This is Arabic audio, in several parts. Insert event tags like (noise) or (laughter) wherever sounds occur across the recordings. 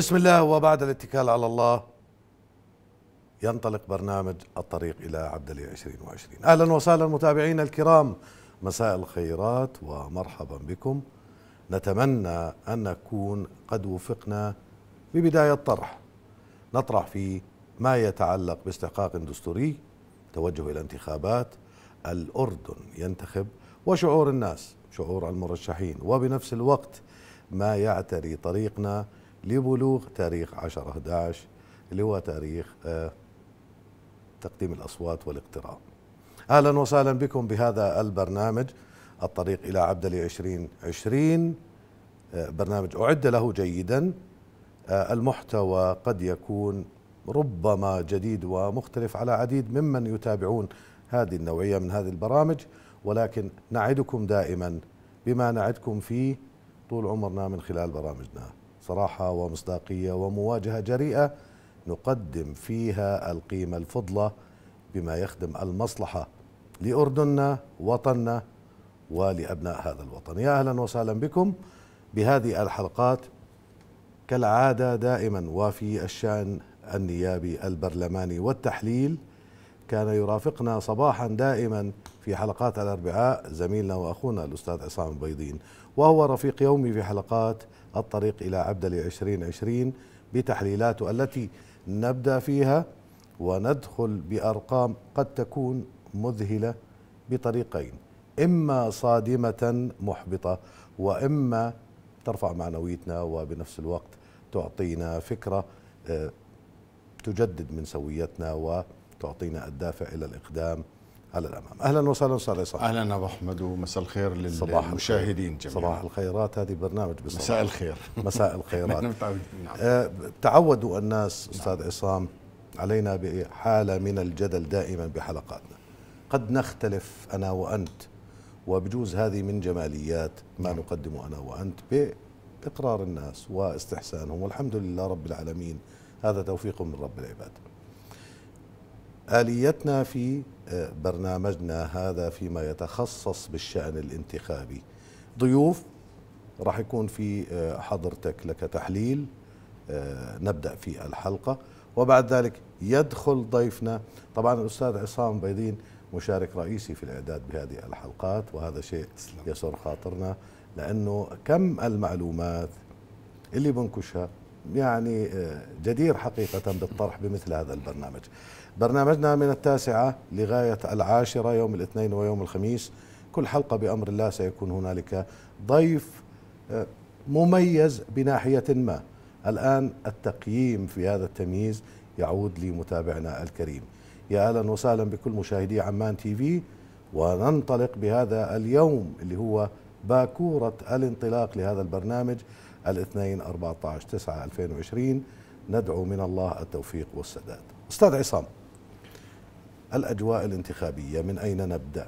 بسم الله وبعد الاتكال على الله ينطلق برنامج الطريق إلى عبدالي 2020 أهلا وسهلا متابعينا الكرام مساء الخيرات ومرحبا بكم نتمنى أن نكون قد وفقنا ببداية طرح نطرح في ما يتعلق باستحقاق دستوري توجه إلى انتخابات الأردن ينتخب وشعور الناس شعور المرشحين وبنفس الوقت ما يعتري طريقنا لبلوغ تاريخ 10 11 اللي هو تاريخ آه، تقديم الأصوات والاقتراع أهلا وسهلا بكم بهذا البرنامج الطريق إلى عبدلي 2020 آه، برنامج أعد له جيدا آه، المحتوى قد يكون ربما جديد ومختلف على عديد ممن يتابعون هذه النوعية من هذه البرامج ولكن نعدكم دائما بما نعدكم فيه طول عمرنا من خلال برامجنا صراحة ومصداقية ومواجهة جريئة نقدم فيها القيمة الفضلة بما يخدم المصلحة لأردننا وطننا ولأبناء هذا الوطن يا أهلا وسهلا بكم بهذه الحلقات كالعادة دائما وفي الشأن النيابي البرلماني والتحليل كان يرافقنا صباحا دائما في حلقات الأربعاء زميلنا وأخونا الأستاذ عصام البيضين وهو رفيق يومي في حلقات الطريق إلى عبدلي 2020 بتحليلاته التي نبدأ فيها وندخل بأرقام قد تكون مذهلة بطريقين إما صادمة محبطة وإما ترفع معنويتنا وبنفس الوقت تعطينا فكرة آه، تجدد من سويتنا و تعطينا الدافع إلى الإقدام على الأمام أهلا وسهلا صالح صالح أهلا أبو أحمد ومساء الخير للمشاهدين جميعا صباح الخيرات هذه برنامج بصراحة مساء الخير مساء الخيرات (laughs) نعم. نعم. آه، تعودوا الناس أستاذ نعم. عصام علينا بحالة من الجدل دائما بحلقاتنا قد نختلف أنا وأنت وبجوز هذه من جماليات ما نعم. نقدمه أنا وأنت بإقرار الناس واستحسانهم والحمد لله رب العالمين هذا توفيق من رب العباد آليتنا في آه، برنامجنا هذا فيما يتخصص بالشأن الانتخابي ضيوف راح يكون في آه، حضرتك لك تحليل آه، نبدأ في الحلقة وبعد ذلك يدخل ضيفنا طبعا الأستاذ عصام بيدين مشارك رئيسي في الإعداد بهذه الحلقات وهذا شيء يسر خاطرنا لأنه كم المعلومات اللي بنكشها يعني جدير حقيقة بالطرح بمثل هذا البرنامج برنامجنا من التاسعة لغاية العاشرة يوم الاثنين ويوم الخميس كل حلقة بأمر الله سيكون هنالك ضيف آه، مميز بناحية ما الآن التقييم في هذا التمييز يعود لمتابعنا الكريم يا أهلا وسهلا بكل مشاهدي عمان تي في وننطلق بهذا اليوم اللي هو باكورة الانطلاق لهذا البرنامج الاثنين 14 9 2020 ندعو من الله التوفيق والسداد أستاذ عصام الأجواء الانتخابية من أين نبدأ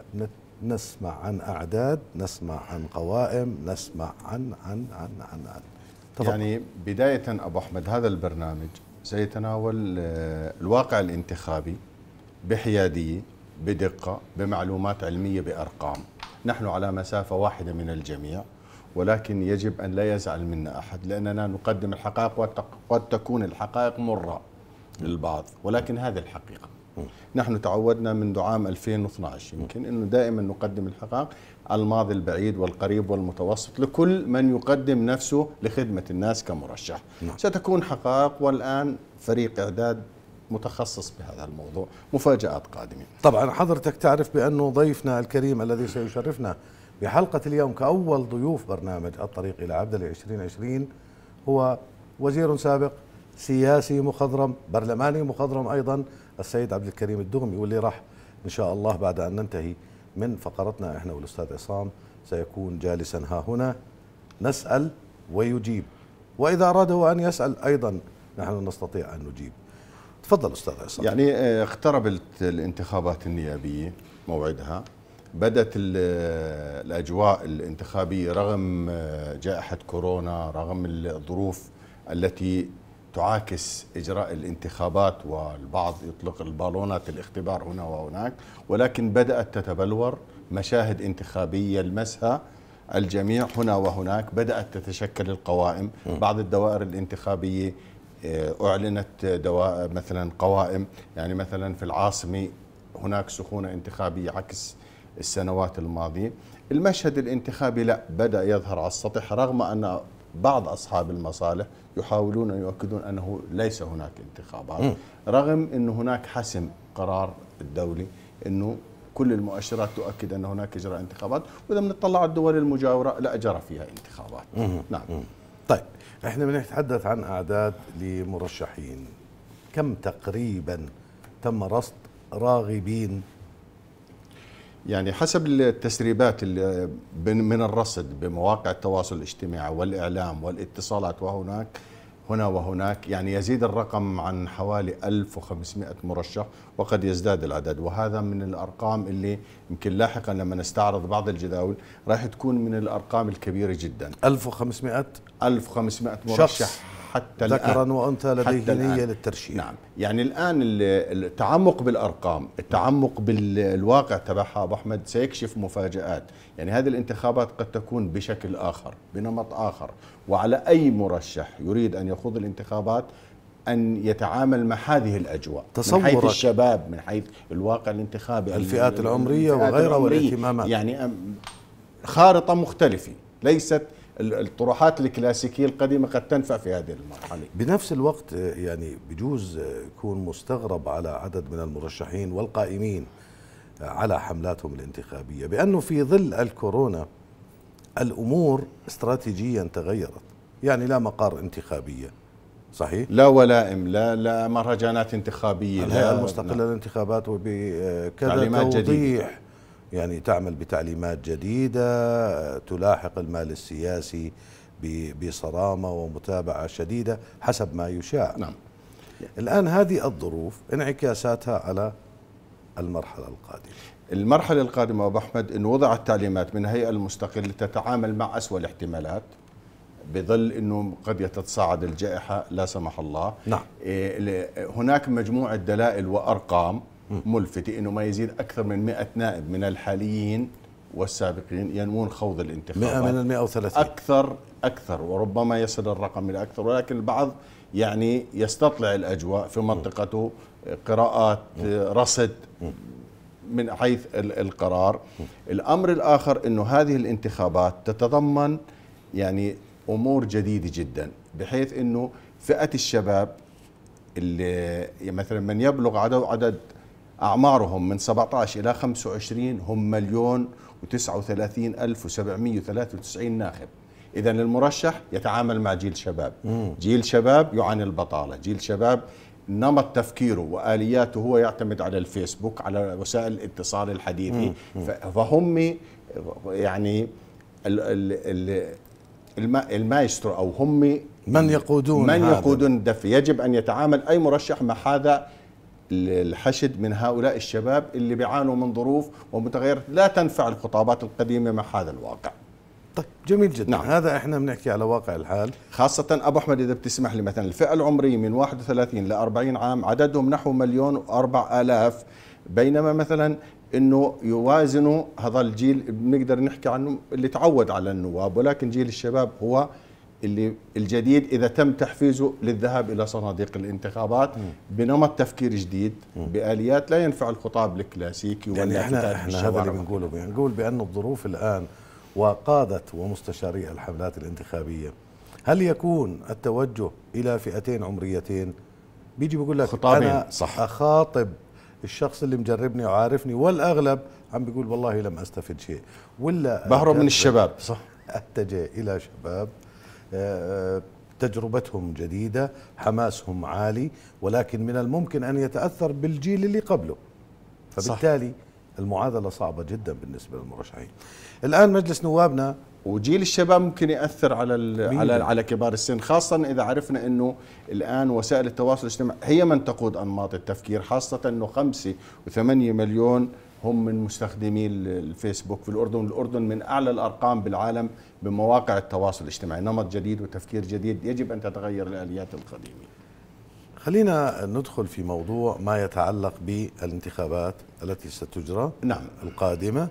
نسمع عن أعداد نسمع عن قوائم نسمع عن عن عن عن, عن. يعني بداية أبو أحمد هذا البرنامج سيتناول آه، الواقع الانتخابي بحيادية بدقة بمعلومات علمية بأرقام نحن على مسافة واحدة من الجميع ولكن يجب أن لا يزعل منا أحد لأننا نقدم الحقائق وقد تكون الحقائق مرة للبعض ولكن هذه الحقيقة نحن تعودنا منذ عام 2012 يمكن أنه دائما نقدم الحقائق الماضي البعيد والقريب والمتوسط لكل من يقدم نفسه لخدمة الناس كمرشح نعم. ستكون حقائق والآن فريق إعداد متخصص بهذا الموضوع مفاجآت قادمة طبعا حضرتك تعرف بأنه ضيفنا الكريم الذي سيشرفنا بحلقة اليوم كأول ضيوف برنامج الطريق إلى ال 2020 هو وزير سابق سياسي مخضرم برلماني مخضرم أيضا السيد عبد الكريم الدغمي واللي راح إن شاء الله بعد أن ننتهي من فقرتنا إحنا والأستاذ عصام سيكون جالسا ها هنا نسأل ويجيب وإذا أراد هو أن يسأل أيضا نحن نستطيع أن نجيب تفضل أستاذ عصام يعني آه، اقتربت الانتخابات النيابية موعدها بدت آه، الأجواء الانتخابية رغم آه، جائحة كورونا رغم الظروف التي تعاكس إجراء الانتخابات والبعض يطلق البالونات الاختبار هنا وهناك ولكن بدأت تتبلور مشاهد انتخابية يلمسها الجميع هنا وهناك بدأت تتشكل القوائم بعض الدوائر الانتخابية آه، أعلنت دوائر مثلا قوائم يعني مثلا في العاصمة هناك سخونة انتخابية عكس السنوات الماضية المشهد الانتخابي لا بدأ يظهر على السطح رغم أن بعض أصحاب المصالح يحاولون أن يؤكدون أنه ليس هناك انتخابات رغم أن هناك حسم قرار الدولي أنه كل المؤشرات تؤكد أن هناك إجراء انتخابات وإذا بنطلع على الدول المجاورة لا أجرى فيها انتخابات م. نعم م. طيب احنا بنتحدث عن أعداد لمرشحين كم تقريبا تم رصد راغبين يعني حسب التسريبات من الرصد بمواقع التواصل الاجتماعي والإعلام والاتصالات وهناك هنا وهناك يعني يزيد الرقم عن حوالي 1500 مرشح وقد يزداد العدد وهذا من الأرقام اللي يمكن لاحقا لما نستعرض بعض الجداول راح تكون من الأرقام الكبيرة جدا 1500 1500 مرشح شخص. حتى ذكرا وانثى لديه نيه للترشيد نعم يعني الان التعمق بالارقام التعمق بالواقع تبعها ابو احمد سيكشف مفاجات يعني هذه الانتخابات قد تكون بشكل اخر بنمط اخر وعلى اي مرشح يريد ان يخوض الانتخابات أن يتعامل مع هذه الأجواء تصورك من حيث الشباب من حيث الواقع الانتخابي الفئات العمرية وغيرها والاهتمامات يعني خارطة مختلفة ليست الطروحات الكلاسيكيه القديمه قد تنفع في هذه المرحله بنفس الوقت آه، يعني بجوز آه، يكون مستغرب على عدد من المرشحين والقائمين آه، على حملاتهم الانتخابيه بانه في ظل الكورونا الامور استراتيجيا تغيرت يعني لا مقار انتخابيه صحيح لا ولائم لا لا مهرجانات انتخابيه الهيئه المستقله نعم. للانتخابات وبكذا توضيح جديدة. يعني تعمل بتعليمات جديدة تلاحق المال السياسي بصرامة ومتابعة شديدة حسب ما يشاع نعم. الآن هذه الظروف انعكاساتها على المرحلة القادمة المرحلة القادمة أبو أحمد أن وضعت تعليمات من هيئة المستقلة تتعامل مع أسوأ الاحتمالات بظل أنه قد يتصاعد الجائحة لا سمح الله نعم. إيه، هناك مجموعة دلائل وأرقام ملفتة أنه ما يزيد أكثر من 100 نائب من الحاليين والسابقين ينوون خوض الانتخابات 100 من ال 130 أكثر أكثر وربما يصل الرقم إلى أكثر ولكن البعض يعني يستطلع الأجواء في منطقته قراءات رصد من حيث القرار الأمر الآخر أنه هذه الانتخابات تتضمن يعني أمور جديدة جدا بحيث أنه فئة الشباب اللي مثلا من يبلغ عدد عدد أعمارهم من 17 إلى 25 هم مليون و39 ألف و793 ناخب إذا المرشح يتعامل مع جيل شباب مم. جيل شباب يعاني البطالة جيل شباب نمط تفكيره والياته هو يعتمد على الفيسبوك على وسائل الاتصال الحديثي فهم يعني ال ال ال المايسترو او هم من يقودون من يقودون الدفة يجب ان يتعامل اي مرشح مع هذا الحشد من هؤلاء الشباب اللي بيعانوا من ظروف ومتغيرات لا تنفع الخطابات القديمه مع هذا الواقع طيب جميل جدا نعم. هذا احنا بنحكي على واقع الحال خاصة ابو احمد اذا بتسمح لي مثلا الفئة العمرية من 31 ل 40 عام عددهم نحو مليون و آلاف بينما مثلا انه يوازنوا هذا الجيل بنقدر نحكي عنه اللي تعود على النواب ولكن جيل الشباب هو اللي الجديد اذا تم تحفيزه للذهاب الى صناديق الانتخابات بنمط تفكير جديد باليات لا ينفع الخطاب الكلاسيكي يعني ولا يعني احنا احنا هذا اللي بنقوله بنقول بان الظروف الان وقاده ومستشاري الحملات الانتخابيه هل يكون التوجه الى فئتين عمريتين بيجي بيقول لك خطابين انا صح اخاطب الشخص اللي مجربني وعارفني والاغلب عم بيقول والله لم استفد شيء ولا بهرب من الشباب صح اتجه الى شباب آه، آه، تجربتهم جديدة حماسهم عالي ولكن من الممكن أن يتأثر بالجيل اللي قبله فبالتالي صح. المعادلة صعبة جدا بالنسبة للمرشحين الآن مجلس نوابنا وجيل الشباب ممكن ياثر على على على كبار السن خاصه اذا عرفنا انه الان وسائل التواصل الاجتماعي هي من تقود انماط التفكير خاصه انه 5 و8 مليون هم من مستخدمي الفيسبوك في الأردن الأردن من أعلى الأرقام بالعالم بمواقع التواصل الاجتماعي نمط جديد وتفكير جديد يجب أن تتغير الآليات القديمة خلينا ندخل في موضوع ما يتعلق بالانتخابات التي ستجرى نعم. القادمة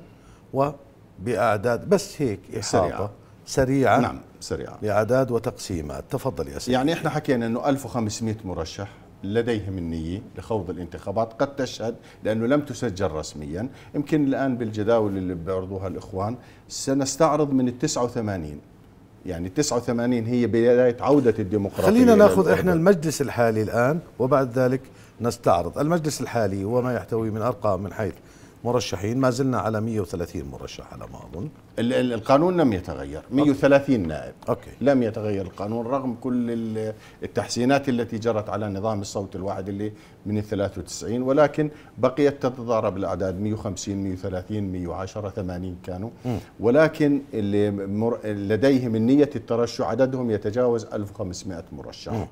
وبأعداد بس هيك إحاطة سريعة. سريعا نعم سريعا لأعداد وتقسيمات تفضل يا سيدي يعني احنا حكينا انه 1500 مرشح لديهم النية لخوض الانتخابات قد تشهد لأنه لم تسجل رسميا يمكن الآن بالجداول اللي بيعرضوها الإخوان سنستعرض من التسعة وثمانين يعني 89 هي بداية عودة الديمقراطية خلينا ناخذ احنا المجلس الحالي الآن وبعد ذلك نستعرض المجلس الحالي وما يحتوي من أرقام من حيث مرشحين ما زلنا على 130 مرشح على ما أظن القانون لم يتغير 130 نائب أوكي. لم يتغير القانون رغم كل التحسينات التي جرت على نظام الصوت الواحد اللي من ال 93 ولكن بقيت تتضارب الأعداد 150 130 110 80 كانوا م. ولكن اللي مر... لديهم النية الترشح عددهم يتجاوز 1500 مرشح م.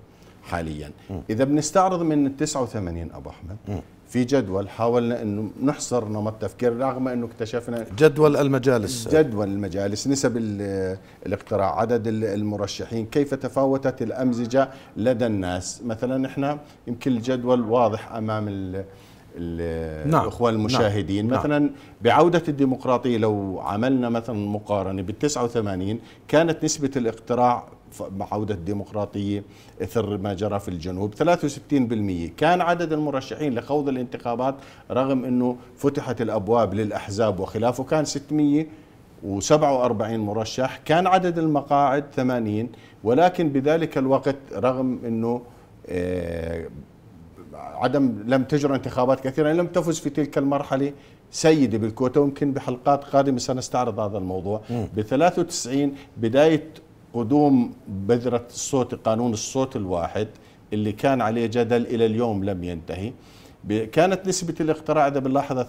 حاليا م. إذا بنستعرض من 89 أبو أحمد م. في جدول حاولنا انه نحصر نمط تفكير رغم انه اكتشفنا جدول المجالس جدول المجالس نسب الاقتراع عدد المرشحين كيف تفاوتت الامزجه لدى الناس مثلا احنا يمكن الجدول واضح امام ال نعم. نعم. الاخوه المشاهدين نعم. مثلا بعوده الديمقراطيه لو عملنا مثلا مقارنه بال 89 كانت نسبه الاقتراع عودة الديمقراطية إثر ما جرى في الجنوب 63% كان عدد المرشحين لخوض الانتخابات رغم أنه فتحت الأبواب للأحزاب وخلافه كان 600 و47 مرشح كان عدد المقاعد 80 ولكن بذلك الوقت رغم أنه آه، عدم لم تجرى انتخابات كثيرة لم تفز في تلك المرحلة سيدة بالكوتا ويمكن بحلقات قادمة سنستعرض هذا الموضوع ب 93 بداية قدوم بذرة الصوت قانون الصوت الواحد اللي كان عليه جدل إلى اليوم لم ينتهي كانت نسبة الاقتراع إذا بنلاحظها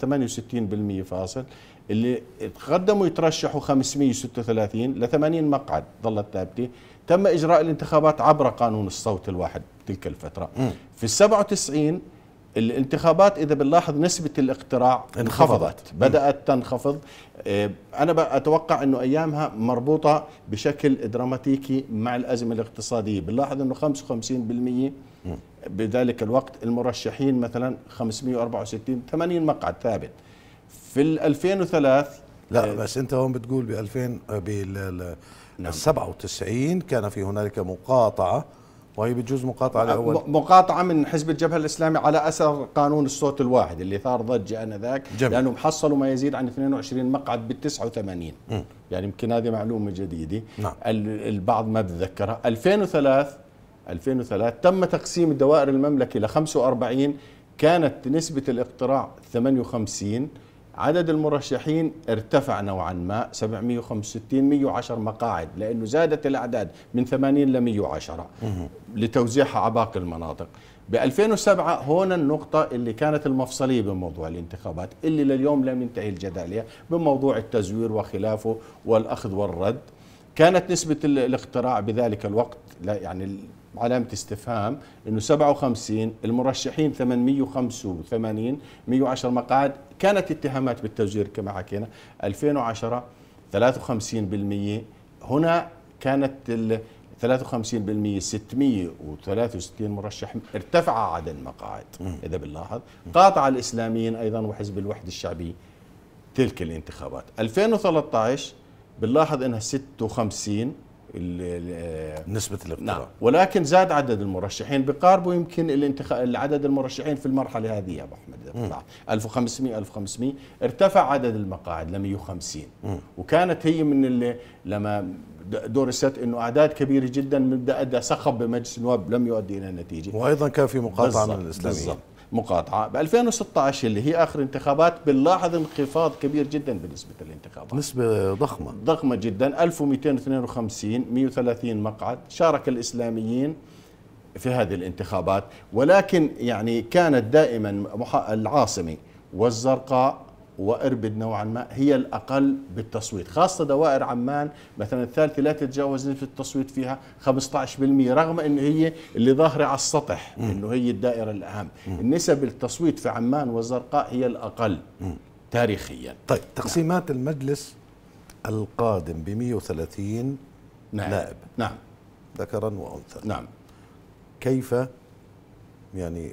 68% فاصل اللي تقدموا يترشحوا 536 ل 80 مقعد ظلت ثابته تم إجراء الانتخابات عبر قانون الصوت الواحد تلك الفترة في ال 97 الانتخابات اذا بنلاحظ نسبه الاقتراع انخفضت انخفضت. بدات تنخفض آه، انا اتوقع انه ايامها مربوطه بشكل دراماتيكي مع الازمه الاقتصاديه بنلاحظ انه 55% بذلك الوقت المرشحين مثلا 564 80 مقعد ثابت في 2003 لا آه، بس انت هون بتقول ب 2000 آه، بال 97 نعم. كان في هنالك مقاطعه وهي طيب، بتجوز مقاطعة الأول آه، مقاطعة من حزب الجبهة الإسلامي على أثر قانون الصوت الواحد اللي ثار ضجة أنذاك جميل. لأنهم حصلوا ما يزيد عن 22 مقعد بال 89 م. يعني يمكن هذه معلومة جديدة نعم. البعض ما بتذكرها 2003 2003 تم تقسيم الدوائر المملكة ل 45 كانت نسبة الاقتراع 58 عدد المرشحين ارتفع نوعا ما 765 110 مقاعد لانه زادت الاعداد من 80 ل 110 لتوزيعها على باقي المناطق ب 2007 هون النقطة اللي كانت المفصلية بموضوع الانتخابات اللي لليوم لم ينتهي الجدالية بموضوع التزوير وخلافه والأخذ والرد كانت نسبة الاقتراع بذلك الوقت لا يعني علامة استفهام انه 57 المرشحين 885 110 مقعد كانت اتهامات بالتزوير كما حكينا 2010 53% هنا كانت 53% 663 مرشح ارتفع عدد المقاعد اذا بنلاحظ قاطع الاسلاميين ايضا وحزب الوحده الشعبي تلك الانتخابات 2013 بنلاحظ انها 56 آه، نسبة الاقتراع نعم ولكن زاد عدد المرشحين بقاربوا يمكن الانتخاب عدد المرشحين في المرحلة هذه يا أبو أحمد 1500 1500 نعم. ارتفع عدد المقاعد ل 150 م. وكانت هي من اللي لما درست انه اعداد كبيره جدا من ادى صخب بمجلس النواب لم يؤدي الى نتيجه وايضا كان في مقاطعه من الاسلاميين مقاطعه ب 2016 اللي هي اخر انتخابات بنلاحظ انخفاض كبير جدا بنسبه الانتخابات نسبه ضخمه ضخمه جدا 1252 130 مقعد شارك الاسلاميين في هذه الانتخابات ولكن يعني كانت دائما العاصمه والزرقاء واربد نوعا ما هي الاقل بالتصويت، خاصه دوائر عمان مثلا الثالثه لا تتجاوز نسبه التصويت فيها 15% رغم انه هي اللي ظاهره على السطح انه هي الدائره الاهم، النسب التصويت في عمان والزرقاء هي الاقل تاريخيا. طيب نعم. تقسيمات نعم. المجلس القادم ب 130 نعم. نائب نعم ذكرا وانثى نعم كيف يعني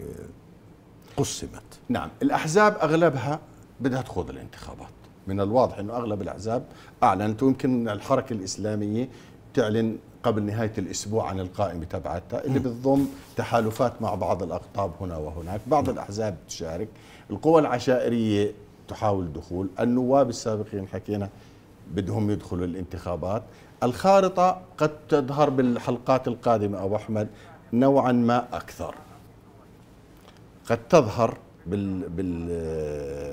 قسمت نعم الأحزاب أغلبها بدها تخوض الانتخابات من الواضح انه اغلب الاحزاب اعلنت ويمكن الحركه الاسلاميه تعلن قبل نهايه الاسبوع عن القائمه تبعتها اللي بتضم تحالفات مع بعض الاقطاب هنا وهناك، بعض الاحزاب تشارك، القوى العشائريه تحاول دخول، النواب السابقين حكينا بدهم يدخلوا الانتخابات، الخارطه قد تظهر بالحلقات القادمه ابو احمد نوعا ما اكثر. قد تظهر بال بال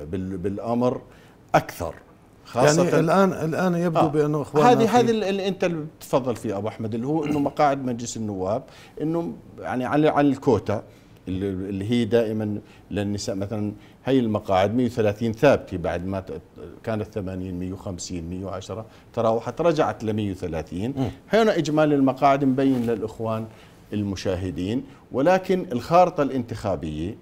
بال بالامر اكثر خاصة يعني الان الان يبدو آه بانه اخواننا هذه هذه اللي انت اللي بتتفضل فيه ابو احمد اللي هو انه مقاعد مجلس النواب انه يعني على على الكوتا اللي هي دائما للنساء مثلا هي المقاعد 130 ثابته بعد ما كانت 80 150 110 تراوحت رجعت ل 130 هنا اجمالي المقاعد مبين للاخوان المشاهدين ولكن الخارطه الانتخابيه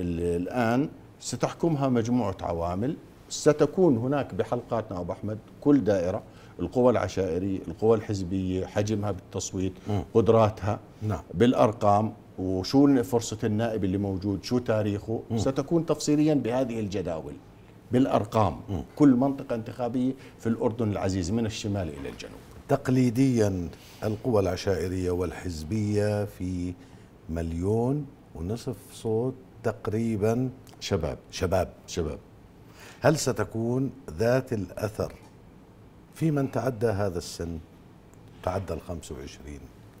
الآن ستحكمها مجموعة عوامل ستكون هناك بحلقاتنا أبو أحمد كل دائرة القوى العشائرية القوى الحزبية حجمها بالتصويت م. قدراتها نعم. بالأرقام وشو فرصة النائب اللي موجود شو تاريخه م. ستكون تفصيليا بهذه الجداول بالأرقام م. كل منطقة انتخابية في الأردن العزيز من الشمال إلى الجنوب تقليديا القوى العشائرية والحزبية في مليون ونصف صوت تقريبا شباب شباب شباب هل ستكون ذات الأثر في من تعدى هذا السن تعدى ال 25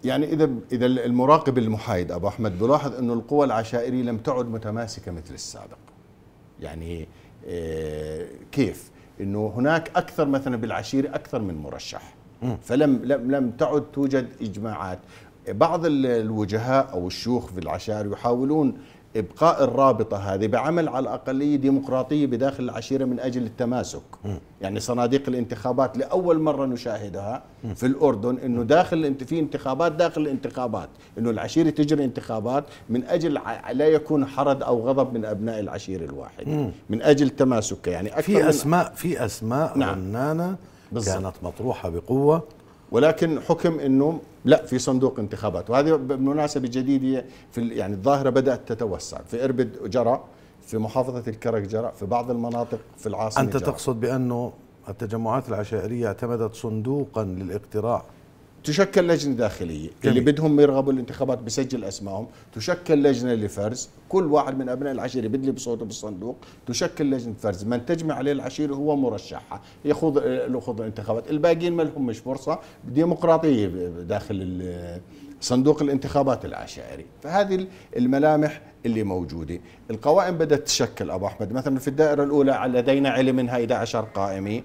يعني إذا إذا المراقب المحايد أبو أحمد بلاحظ أنه القوى العشائرية لم تعد متماسكة مثل السابق يعني آه، كيف أنه هناك أكثر مثلا بالعشيرة أكثر من مرشح فلم لم, لم تعد توجد إجماعات بعض الوجهاء أو الشيوخ في العشائر يحاولون ابقاء الرابطه هذه بعمل على الاقليه ديمقراطيه بداخل العشيره من اجل التماسك م. يعني صناديق الانتخابات لاول مره نشاهدها م. في الاردن انه داخل في انتخابات داخل الانتخابات انه العشيره تجري انتخابات من اجل لا يكون حرد او غضب من ابناء العشيره الواحده من اجل تماسك يعني اكثر في اسماء في اسماء نعم. رنانه بالزبط. كانت مطروحه بقوه ولكن حكم انه لا في صندوق انتخابات وهذه بمناسبه جديده في يعني الظاهره بدات تتوسع في اربد جرى في محافظه الكرك جرى في بعض المناطق في العاصمه انت جرى. تقصد بانه التجمعات العشائريه اعتمدت صندوقا للاقتراع تشكل لجنه داخليه جميل. اللي بدهم يرغبوا الانتخابات بسجل اسمائهم تشكل لجنه لفرز كل واحد من ابناء العشيره بدلي بصوته بالصندوق تشكل لجنه فرز من تجمع عليه العشيره هو مرشحها يخوض يخوض الانتخابات الباقيين ما مش فرصه ديمقراطيه داخل صندوق الانتخابات العشائري فهذه الملامح اللي موجوده القوائم بدات تشكل ابو احمد مثلا في الدائره الاولى لدينا علم منها 11 قائمه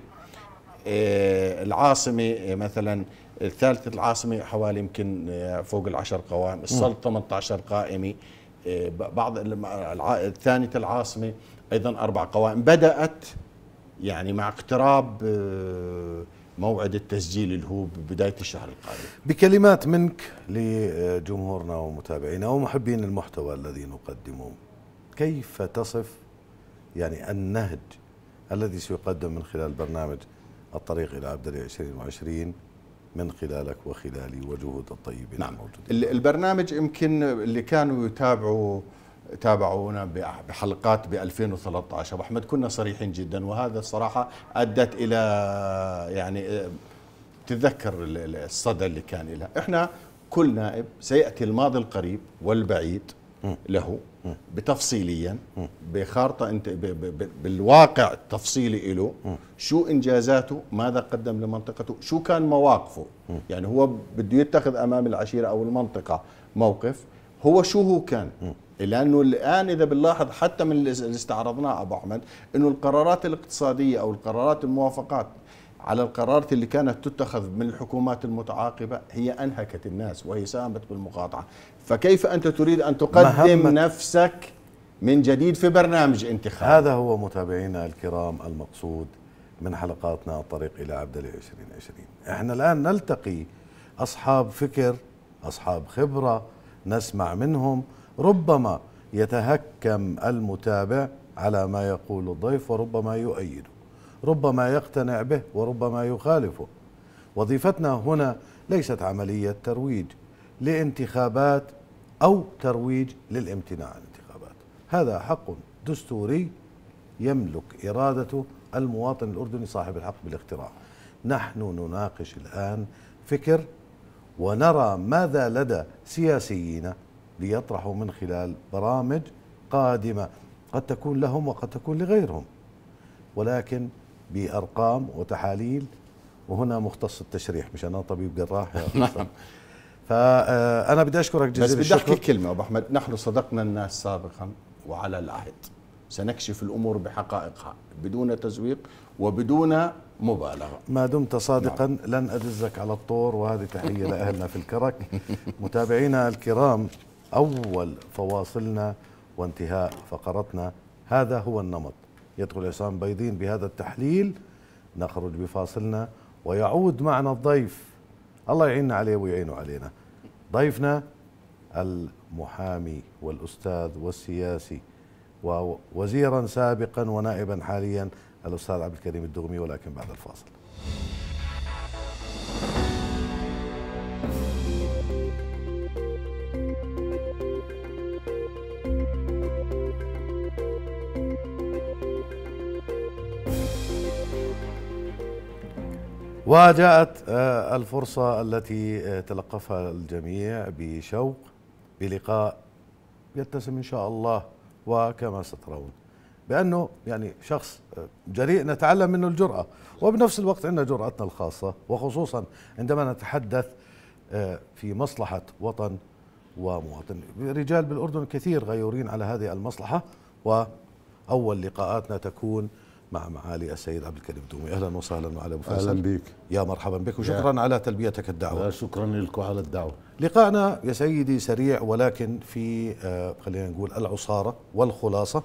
إيه، العاصمه إيه، مثلا الثالث العاصمة حوالي يمكن آه، فوق العشر قوائم السلط 18 قائمة آه، بعض الثانية العاصمة أيضا أربع قوائم بدأت يعني مع اقتراب آه، موعد التسجيل اللي هو ببداية الشهر القادم بكلمات منك لجمهورنا ومتابعينا ومحبين المحتوى الذي نقدمه كيف تصف يعني النهج الذي سيقدم من خلال برنامج الطريق إلى عبد 2020 من خلالك وخلالي وجهود الطيبين نعم. الموجودين البرنامج يمكن اللي كانوا يتابعوا تابعونا بحلقات ب 2013 ابو احمد كنا صريحين جدا وهذا الصراحه ادت الى يعني تتذكر آه، الصدى اللي كان لها احنا كل نائب سياتي الماضي القريب والبعيد له بتفصيليا بخارطه انت بالواقع التفصيلي له شو انجازاته ماذا قدم لمنطقته شو كان مواقفه يعني هو بده يتخذ امام العشيره او المنطقه موقف هو شو هو كان لانه الان اذا بنلاحظ حتى من اللي استعرضناه ابو احمد انه القرارات الاقتصاديه او القرارات الموافقات على القرارات اللي كانت تتخذ من الحكومات المتعاقبة هي أنهكت الناس وهي ساهمت بالمقاطعة فكيف أنت تريد أن تقدم نفسك من جديد في برنامج انتخابي هذا هو متابعينا الكرام المقصود من حلقاتنا الطريق إلى عبدالي 2020 احنا الآن نلتقي أصحاب فكر أصحاب خبرة نسمع منهم ربما يتهكم المتابع على ما يقول الضيف وربما يؤيده ربما يقتنع به وربما يخالفه وظيفتنا هنا ليست عملية ترويج لانتخابات أو ترويج للامتناع عن الانتخابات هذا حق دستوري يملك إرادته المواطن الأردني صاحب الحق بالاختراع نحن نناقش الآن فكر ونرى ماذا لدى سياسيين ليطرحوا من خلال برامج قادمة قد تكون لهم وقد تكون لغيرهم ولكن بارقام وتحاليل وهنا مختص التشريح مش انا طبيب جراح (laughs) نعم فانا آه، بدي اشكرك جزيل بس بدي احكي كلمه ابو احمد نحن صدقنا الناس سابقا وعلى العهد سنكشف الامور بحقائقها بدون تزويق وبدون مبالغه ما دمت نعم. صادقا نعم. لن ادزك على الطور وهذه تحيه لاهلنا في الكرك (laughs) متابعينا الكرام اول فواصلنا وانتهاء فقرتنا هذا هو النمط يدخل عصام بيضين بهذا التحليل نخرج بفاصلنا ويعود معنا الضيف الله يعيننا عليه ويعينه علينا ضيفنا المحامي والأستاذ والسياسي ووزيرا سابقا ونائبا حاليا الأستاذ عبد الكريم الدغمي ولكن بعد الفاصل وجاءت آه، الفرصة التي آه، تلقفها الجميع بشوق بلقاء يتسم إن شاء الله وكما سترون بأنه يعني شخص آه، جريء نتعلم منه الجرأة وبنفس الوقت عندنا جرأتنا الخاصة وخصوصا عندما نتحدث في مصلحة وطن ومواطن رجال بالأردن كثير غيورين على هذه المصلحة وأول لقاءاتنا تكون مع معالي السيد عبد الكريم دومي اهلا وسهلا معالي ابو فيصل اهلا بك يا مرحبا بك وشكرا على تلبيتك الدعوه شكرا لكم على الدعوه لقاءنا يا سيدي سريع ولكن في آه خلينا نقول العصاره والخلاصه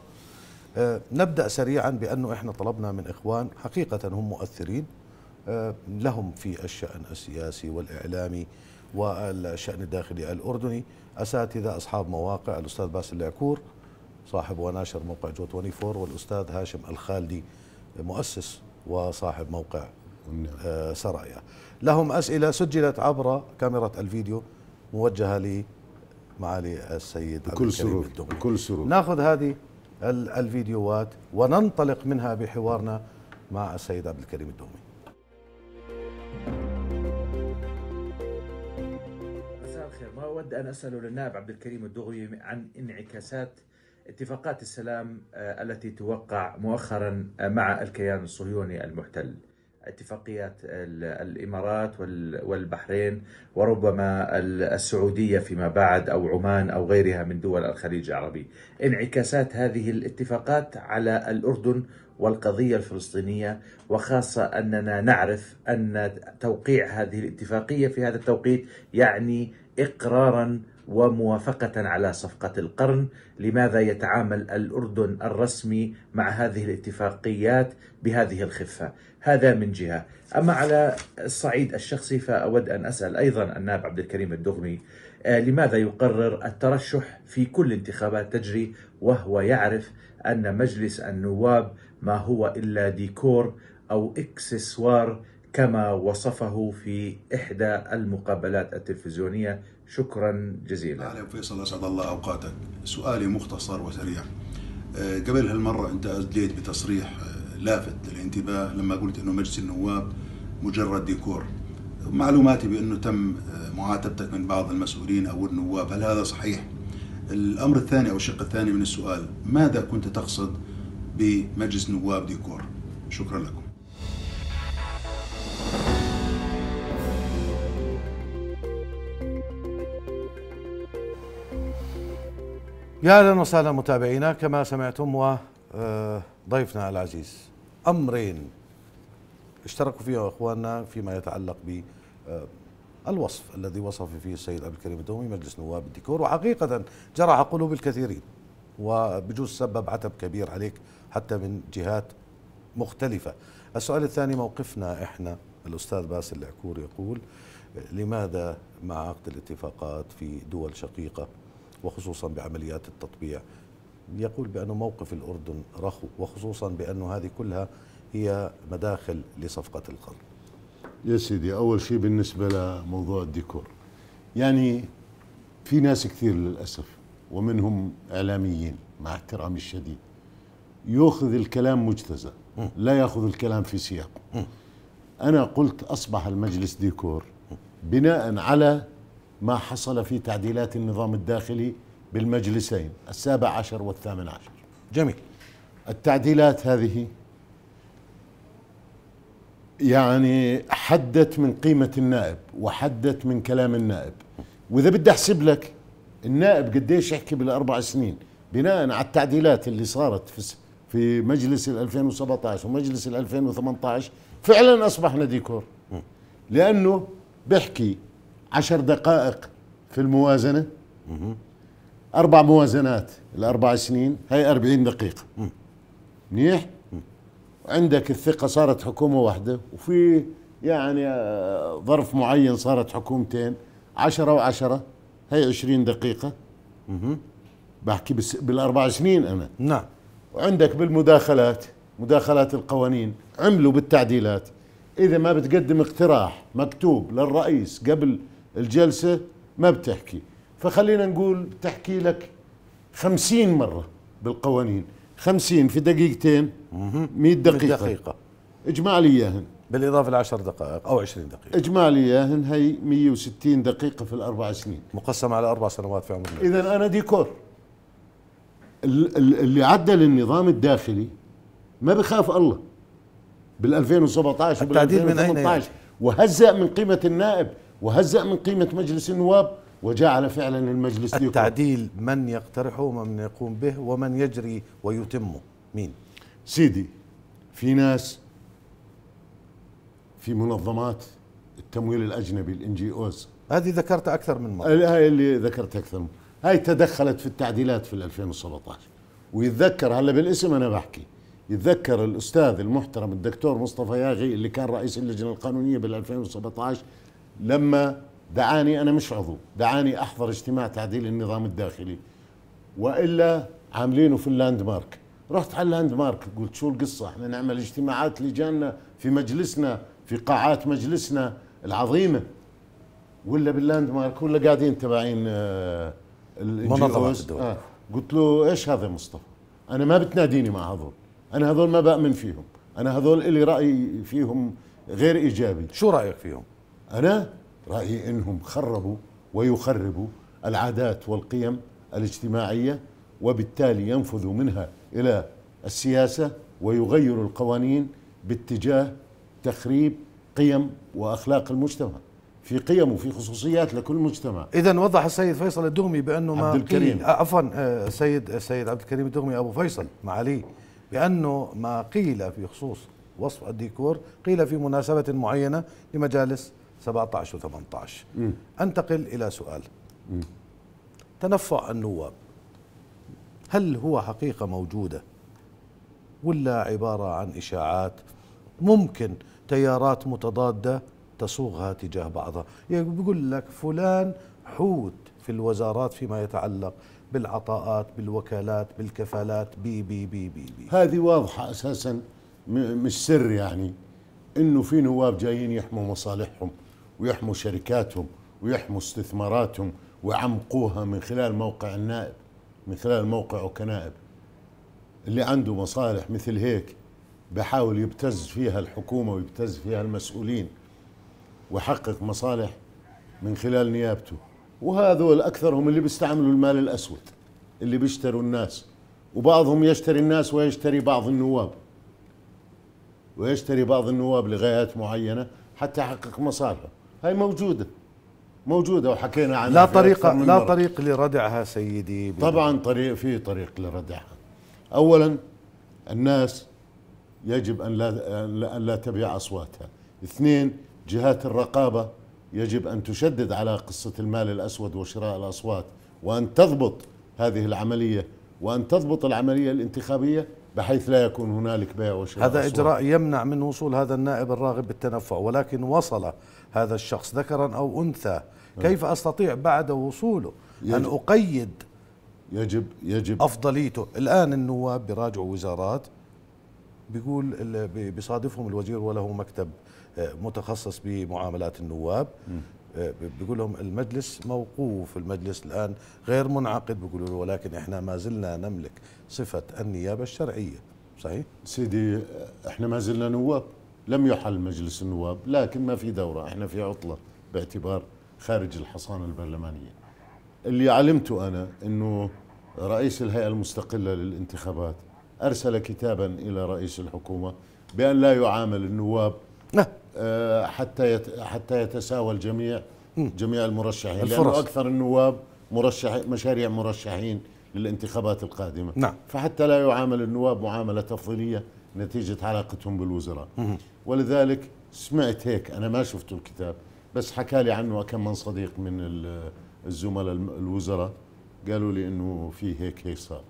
آه نبدا سريعا بانه احنا طلبنا من اخوان حقيقه هم مؤثرين آه لهم في الشان السياسي والاعلامي والشان الداخلي الاردني اساتذه اصحاب مواقع الاستاذ باسل العكور صاحب وناشر موقع جو 24 والأستاذ هاشم الخالدي مؤسس وصاحب موقع نعم. آه، سرايا لهم أسئلة سجلت عبر كاميرا الفيديو موجهة لي معالي السيد بكل سرور بكل سرور ناخذ هذه الفيديوهات وننطلق منها بحوارنا مع السيد عبد الكريم الدومي مساء الخير ما أود أن أسأل للنائب عبد الكريم الدغوي عن انعكاسات اتفاقات السلام آه، التي توقع مؤخرا آه، مع الكيان الصهيوني المحتل اتفاقيات الامارات والبحرين وربما السعوديه فيما بعد او عمان او غيرها من دول الخليج العربي انعكاسات هذه الاتفاقات على الاردن والقضيه الفلسطينيه وخاصه اننا نعرف ان توقيع هذه الاتفاقيه في هذا التوقيت يعني اقرارا وموافقة على صفقة القرن لماذا يتعامل الأردن الرسمي مع هذه الاتفاقيات بهذه الخفة هذا من جهة أما على الصعيد الشخصي فأود أن أسأل أيضا النائب عبد الكريم الدغمي آه، لماذا يقرر الترشح في كل انتخابات تجري وهو يعرف أن مجلس النواب ما هو إلا ديكور أو إكسسوار كما وصفه في إحدى المقابلات التلفزيونية شكرا جزيلا أهلا فيصل أسعد الله أوقاتك سؤالي مختصر وسريع آه، قبل هالمرة أنت أدليت بتصريح آه، لافت للانتباه لما قلت أنه مجلس النواب مجرد ديكور معلوماتي بأنه تم آه، معاتبتك من بعض المسؤولين أو النواب هل هذا صحيح؟ الأمر الثاني أو الشق الثاني من السؤال ماذا كنت تقصد بمجلس نواب ديكور؟ شكرا لكم يا اهلا وسهلا متابعينا كما سمعتم وضيفنا العزيز امرين اشتركوا فيها اخواننا فيما يتعلق ب الوصف الذي وصف فيه السيد عبد الكريم الدومي مجلس نواب الديكور وحقيقه جرح قلوب الكثيرين وبجوز سبب عتب كبير عليك حتى من جهات مختلفه. السؤال الثاني موقفنا احنا الاستاذ باسل العكور يقول لماذا مع عقد الاتفاقات في دول شقيقه وخصوصا بعمليات التطبيع يقول بأن موقف الأردن رخو وخصوصا بأن هذه كلها هي مداخل لصفقة القرن يا سيدي أول شيء بالنسبة لموضوع الديكور يعني في ناس كثير للأسف ومنهم إعلاميين مع احترامي الشديد يأخذ الكلام مجتزأ لا يأخذ الكلام في سياقه أنا قلت أصبح المجلس ديكور بناء على ما حصل في تعديلات النظام الداخلي بالمجلسين السابع عشر والثامن عشر جميل التعديلات هذه يعني حدت من قيمة النائب وحدت من كلام النائب وإذا بدي أحسب لك النائب قديش يحكي بالأربع سنين بناء على التعديلات اللي صارت في في مجلس ال 2017 ومجلس ال 2018 فعلا اصبحنا ديكور لانه بحكي عشر دقائق في الموازنة أربع موازنات الأربع سنين هاي أربعين دقيقة منيح عندك الثقة صارت حكومة واحدة وفي يعني آه، ظرف معين صارت حكومتين عشرة وعشرة هي عشرين دقيقة بحكي بالأربع سنين أنا نعم وعندك بالمداخلات مداخلات القوانين عملوا بالتعديلات إذا ما بتقدم اقتراح مكتوب للرئيس قبل الجلسة ما بتحكي فخلينا نقول تحكي لك خمسين مرة بالقوانين خمسين في دقيقتين مئة دقيقة دقيقة اجمع لي اياهن بالاضافه لعشر دقائق او 20 دقيقه اجمالي اياهن هي 160 دقيقه في الاربع سنين مقسم على اربع سنوات في عمر اذا انا ديكور اللي عدل النظام الداخلي ما بخاف الله بال 2017 وبال 2018 وهزأ من قيمه النائب وهزأ من قيمة مجلس النواب وجعل فعلا المجلس التعديل يقوم. من يقترحه ومن يقوم به ومن يجري ويتمه مين سيدي في ناس في منظمات التمويل الاجنبي الان جي اوز هذه ذكرتها اكثر من مره هاي اللي ذكرتها اكثر من هاي تدخلت في التعديلات في 2017 ويتذكر هلا بالاسم انا بحكي يتذكر الاستاذ المحترم الدكتور مصطفى ياغي اللي كان رئيس اللجنه القانونيه بال 2017 لما دعاني أنا مش عضو دعاني أحضر اجتماع تعديل النظام الداخلي وإلا عاملينه في اللاند مارك رحت على اللاند مارك قلت شو القصة احنا نعمل اجتماعات لجاننا في مجلسنا في قاعات مجلسنا العظيمة ولا باللاند مارك ولا قاعدين تبعين آه، الانجيوز آه. قلت له ايش هذا مصطفى انا ما بتناديني مع هذول انا هذول ما بامن فيهم انا هذول اللي راي فيهم غير ايجابي شو رايك فيهم أنا رأيي إنهم خربوا ويخربوا العادات والقيم الاجتماعية وبالتالي ينفذوا منها إلى السياسة ويغيروا القوانين باتجاه تخريب قيم وأخلاق المجتمع في قيم وفي خصوصيات لكل مجتمع اذا وضح السيد فيصل الدغمي بانه ما عبد الكريم آه، عفوا السيد آه، السيد آه، عبد الكريم الدغمي ابو فيصل معالي بانه ما قيل في خصوص وصف الديكور قيل في مناسبه معينه لمجالس 17 و18 أنتقل إلى سؤال تنفع النواب هل هو حقيقة موجودة ولا عبارة عن إشاعات ممكن تيارات متضادة تصوغها تجاه بعضها يعني بيقول لك فلان حوت في الوزارات فيما يتعلق بالعطاءات بالوكالات بالكفالات بي بي بي بي, بي. هذه واضحة أساسا مش سر يعني انه في نواب جايين يحموا مصالحهم ويحموا شركاتهم ويحموا استثماراتهم ويعمقوها من خلال موقع النائب من خلال موقعه كنائب اللي عنده مصالح مثل هيك بحاول يبتز فيها الحكومة ويبتز فيها المسؤولين ويحقق مصالح من خلال نيابته وهذول أكثرهم اللي بيستعملوا المال الأسود اللي بيشتروا الناس وبعضهم يشتري الناس ويشتري بعض النواب ويشتري بعض النواب لغايات معينة حتى يحقق مصالحه هاي موجوده موجوده وحكينا عنها لا طريقه لا مرة. طريق لردعها سيدي طبعا طريق في طريق لردعها اولا الناس يجب ان لا ان لا تبيع اصواتها اثنين جهات الرقابه يجب ان تشدد على قصه المال الاسود وشراء الاصوات وان تضبط هذه العمليه وان تضبط العمليه الانتخابيه بحيث لا يكون هنالك بيع وشراء هذا اجراء يمنع من وصول هذا النائب الراغب بالتنفع ولكن وصل هذا الشخص ذكرا أو أنثى نعم. كيف أستطيع بعد وصوله يجب أن أقيد يجب يجب أفضليته الآن النواب بيراجعوا وزارات بيقول بيصادفهم الوزير وله مكتب آه، متخصص بمعاملات النواب آه، بيقول لهم المجلس موقوف المجلس الآن غير منعقد بيقولوا له ولكن إحنا ما زلنا نملك صفة النيابة الشرعية صحيح؟ سيدي آه، إحنا ما زلنا نواب لم يحل مجلس النواب لكن ما في دورة احنا في عطلة باعتبار خارج الحصانة البرلمانية اللي علمته أنا أنه رئيس الهيئة المستقلة للانتخابات أرسل كتابا إلى رئيس الحكومة بأن لا يعامل النواب آه حتى حتى يتساوى الجميع جميع المرشحين الفرص. لأنه أكثر النواب مرشح مشاريع مرشحين للانتخابات القادمة نعم. فحتى لا يعامل النواب معاملة تفضيلية نتيجة علاقتهم بالوزراء ولذلك سمعت هيك أنا ما شفت الكتاب بس حكى لي عنه كم من صديق من الزملاء الوزراء قالوا لي انه في هيك هيك صار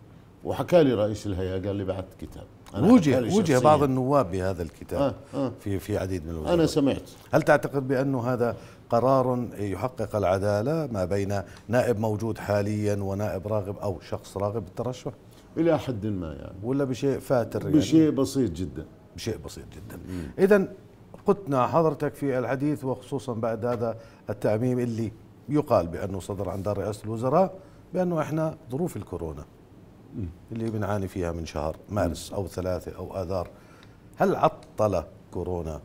وحكى لي رئيس الهيئه قال لي بعت كتاب وجه وجه بعض النواب بهذا الكتاب آه آه في في عديد من الوزراء انا سمعت هل تعتقد بانه هذا قرار يحقق العداله ما بين نائب موجود حاليا ونائب راغب او شخص راغب بالترشح؟ الى حد ما يعني ولا بشيء فاتر يعني بشيء بسيط جدا بشيء بسيط جدا اذا قتنا حضرتك في الحديث وخصوصا بعد هذا التعميم اللي يقال بانه صدر عن دار رئاسه الوزراء بانه احنا ظروف الكورونا اللي بنعاني فيها من شهر مارس او ثلاثه او اذار هل عطل كورونا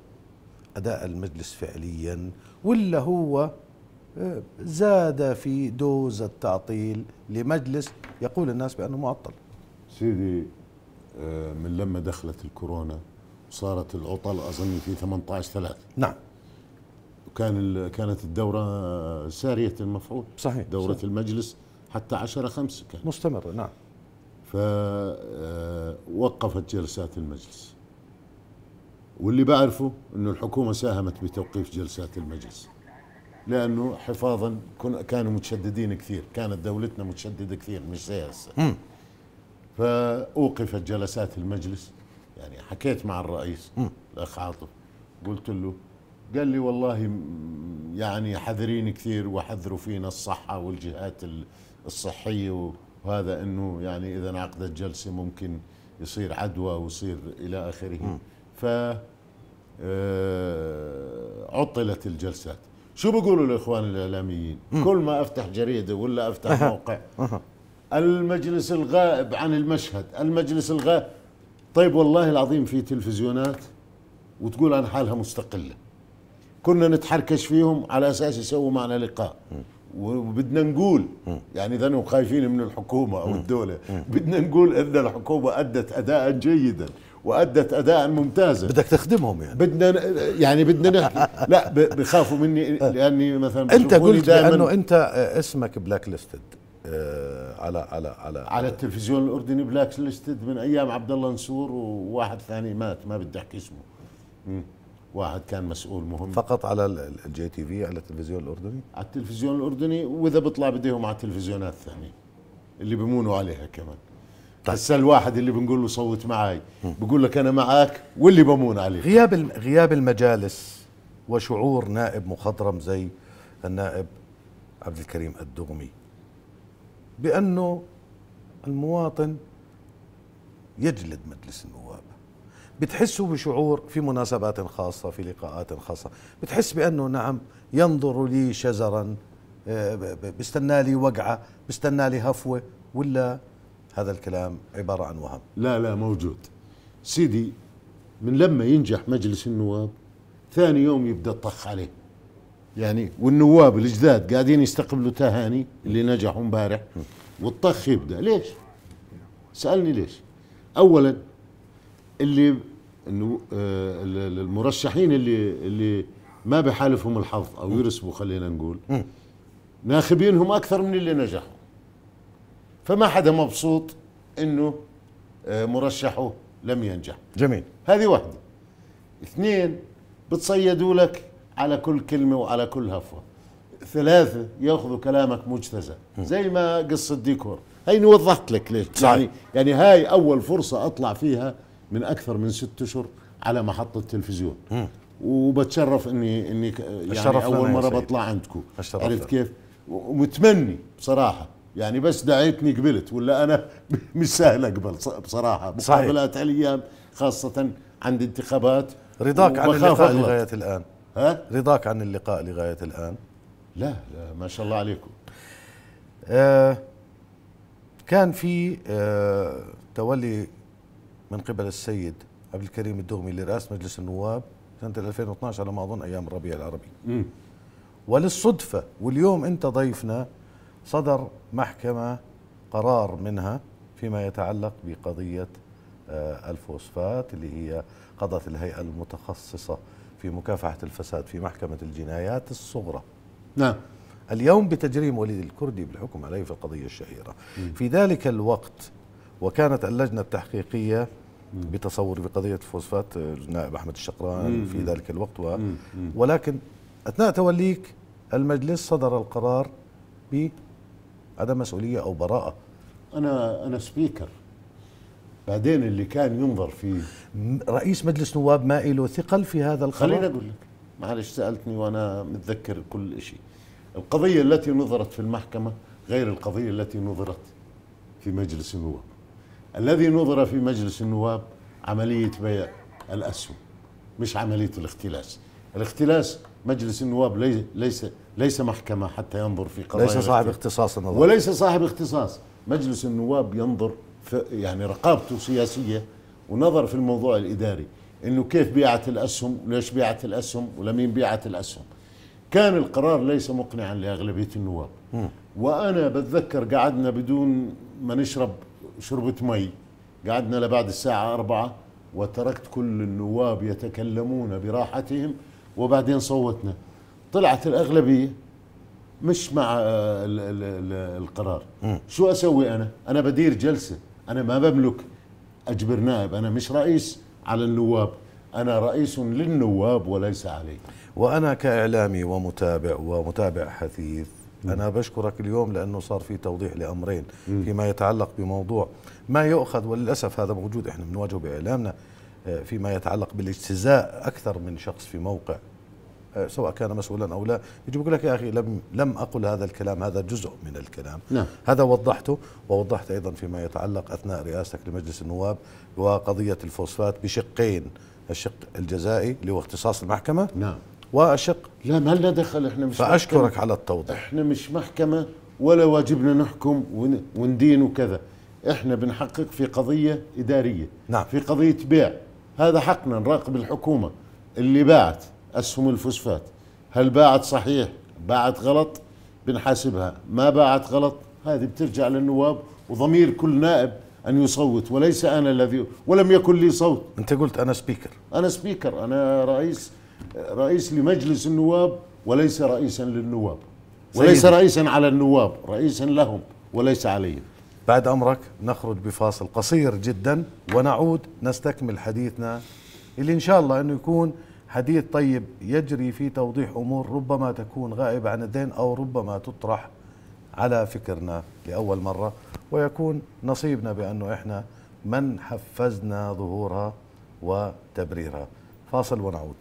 اداء المجلس فعليا ولا هو آه، زاد في دوز التعطيل لمجلس يقول الناس بانه معطل سيدي آه، من لما دخلت الكورونا وصارت العطل اظن في 18 3 نعم وكان كانت الدوره آه، ساريه المفعول صحيح دوره صحيح. المجلس حتى 10 5 كان مستمره نعم فوقفت آه، جلسات المجلس واللي بعرفه انه الحكومه ساهمت بتوقيف جلسات المجلس لانه حفاظا كانوا متشددين كثير كانت دولتنا متشدده كثير مش زي هسه فأوقفت جلسات المجلس يعني حكيت مع الرئيس الأخ عاطف قلت له قال لي والله يعني حذرين كثير وحذروا فينا الصحة والجهات الصحية وهذا أنه يعني إذا انعقدت جلسة ممكن يصير عدوى ويصير إلى آخره ف آه، عطلت الجلسات شو بيقولوا الاخوان الاعلاميين كل ما افتح جريده ولا افتح موقع المجلس الغائب عن المشهد المجلس الغائب طيب والله العظيم في تلفزيونات وتقول عن حالها مستقلة كنا نتحركش فيهم على أساس يسووا معنا لقاء وبدنا نقول يعني إذا خايفين من الحكومة أو الدولة بدنا نقول إن الحكومة أدت أداء جيدا وأدت أداء ممتازا بدك تخدمهم يعني بدنا يعني بدنا نحكي (laughs) لا بخافوا مني لأني مثلا أنت قلت لأنه أنت آه، اسمك بلاك آه، ليستد على على على على التلفزيون الاردني بلاك ليستد من ايام عبد الله نسور وواحد ثاني مات ما بدي احكي اسمه واحد كان مسؤول مهم فقط على الجي تي في على التلفزيون الاردني على التلفزيون الاردني واذا بيطلع بديهم على التلفزيونات الثانيه اللي بيمونوا عليها كمان طيب. هسه الواحد اللي بنقول له صوت معي بقول لك انا معك واللي بمون عليه غياب غياب المجالس وشعور نائب مخضرم زي النائب عبد الكريم الدغمي بأنه المواطن يجلد مجلس النواب بتحسوا بشعور في مناسبات خاصة في لقاءات خاصة بتحس بأنه نعم ينظر لي شزرا آه، بستنى لي وقعة بستنى لي هفوة ولا هذا الكلام عبارة عن وهم لا لا موجود سيدي من لما ينجح مجلس النواب ثاني يوم يبدأ الطخ عليه يعني والنواب الجداد قاعدين يستقبلوا تهاني اللي نجحوا امبارح والطخ يبدا ليش؟ سالني ليش؟ اولا اللي انه آه، المرشحين اللي اللي ما بحالفهم الحظ او يرسبوا خلينا نقول ناخبينهم اكثر من اللي نجحوا فما حدا مبسوط انه آه، مرشحه لم ينجح جميل هذه واحده اثنين بتصيدوا لك على كل كلمة وعلى كل هفوة ثلاثة ياخذوا كلامك مجتزة زي ما قصة ديكور هيني وضحت لك ليش يعني يعني هاي أول فرصة أطلع فيها من أكثر من ست أشهر على محطة تلفزيون وبتشرف إني إني يعني أول مرة بطلع عندكم عرفت كيف؟ ومتمني بصراحة يعني بس دعيتني قبلت ولا أنا (laughs) مش سهل أقبل بصراحة مقابلات الايام خاصة عند انتخابات رضاك عن اللقاء لغاية الآن ها؟ رضاك عن اللقاء لغاية الآن لا لا ما شاء الله عليكم آه كان في آه تولي من قبل السيد عبد الكريم الدغمي لرئاسة مجلس النواب سنة 2012 على ما أظن أيام الربيع العربي م. وللصدفة واليوم أنت ضيفنا صدر محكمة قرار منها فيما يتعلق بقضية آه، الفوسفات اللي هي قضت الهيئة المتخصصة في مكافحة الفساد في محكمة الجنايات الصغرى نعم اليوم بتجريم وليد الكردي بالحكم عليه في القضية الشهيرة م. في ذلك الوقت وكانت اللجنة التحقيقية بتصور في قضية فوسفات النائب أحمد الشقران م. في ذلك الوقت و... ولكن أثناء توليك المجلس صدر القرار بعدم مسؤولية أو براءة أنا أنا سبيكر بعدين اللي كان ينظر فيه رئيس مجلس نواب ما له ثقل في هذا القرار خليني اقول لك معلش سالتني وانا متذكر كل شيء القضيه التي نظرت في المحكمه غير القضيه التي نظرت في مجلس النواب الذي نظر في مجلس النواب عمليه بيع الاسهم مش عمليه الاختلاس الاختلاس مجلس النواب ليس ليس ليس محكمه حتى ينظر في قضايا ليس صاحب اختصاص النظر وليس صاحب اختصاص مجلس النواب ينظر يعني رقابته سياسيه ونظر في الموضوع الاداري انه كيف بيعت الاسهم وليش بيعت الاسهم ولمين بيعت الاسهم كان القرار ليس مقنعا لاغلبيه النواب وانا بتذكر قعدنا بدون ما نشرب شربه مي قعدنا لبعد الساعه أربعة وتركت كل النواب يتكلمون براحتهم وبعدين صوتنا طلعت الاغلبيه مش مع القرار م. شو اسوي انا انا بدير جلسه انا ما بملك اجبر نائب انا مش رئيس على النواب انا رئيس للنواب وليس عليه وانا كاعلامي ومتابع ومتابع حثيث م. انا بشكرك اليوم لانه صار في توضيح لامرين م. فيما يتعلق بموضوع ما يؤخذ وللاسف هذا موجود احنا بنواجهه باعلامنا آه، فيما يتعلق بالاجتزاء اكثر من شخص في موقع سواء كان مسؤولا او لا يجي يقول لك يا اخي لم لم اقل هذا الكلام هذا جزء من الكلام نعم. هذا وضحته ووضحت ايضا فيما يتعلق اثناء رئاستك لمجلس النواب وقضيه الفوسفات بشقين الشق الجزائي اللي هو اختصاص المحكمه نعم واشق لا ما لنا دخل احنا مش فاشكرك محكمة. على التوضيح احنا مش محكمه ولا واجبنا نحكم وندين وكذا احنا بنحقق في قضيه اداريه نعم. في قضيه بيع هذا حقنا نراقب الحكومه اللي باعت أسهم الفوسفات هل باعت صحيح باعت غلط بنحاسبها ما باعت غلط هذه بترجع للنواب وضمير كل نائب أن يصوت وليس أنا الذي ولم يكن لي صوت أنت قلت أنا سبيكر أنا سبيكر أنا رئيس رئيس لمجلس النواب وليس رئيسا للنواب وليس سيدي. رئيسا على النواب رئيسا لهم وليس عليهم بعد أمرك نخرج بفاصل قصير جدا ونعود نستكمل حديثنا اللي إن شاء الله أنه يكون حديث طيب يجري في توضيح امور ربما تكون غائبه عن الذهن او ربما تطرح على فكرنا لاول مره ويكون نصيبنا بانه احنا من حفزنا ظهورها وتبريرها فاصل ونعود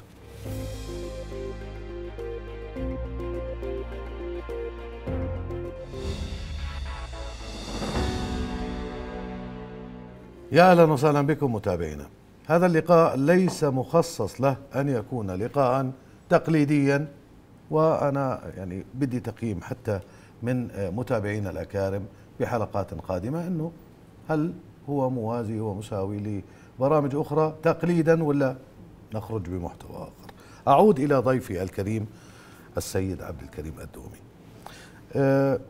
يا اهلا وسهلا بكم متابعينا هذا اللقاء ليس مخصص له أن يكون لقاء تقليديا وأنا يعني بدي تقييم حتى من متابعينا الأكارم بحلقات قادمة أنه هل هو موازي ومساوي لبرامج أخرى تقليدا ولا نخرج بمحتوى آخر أعود إلى ضيفي الكريم السيد عبد الكريم الدومي آه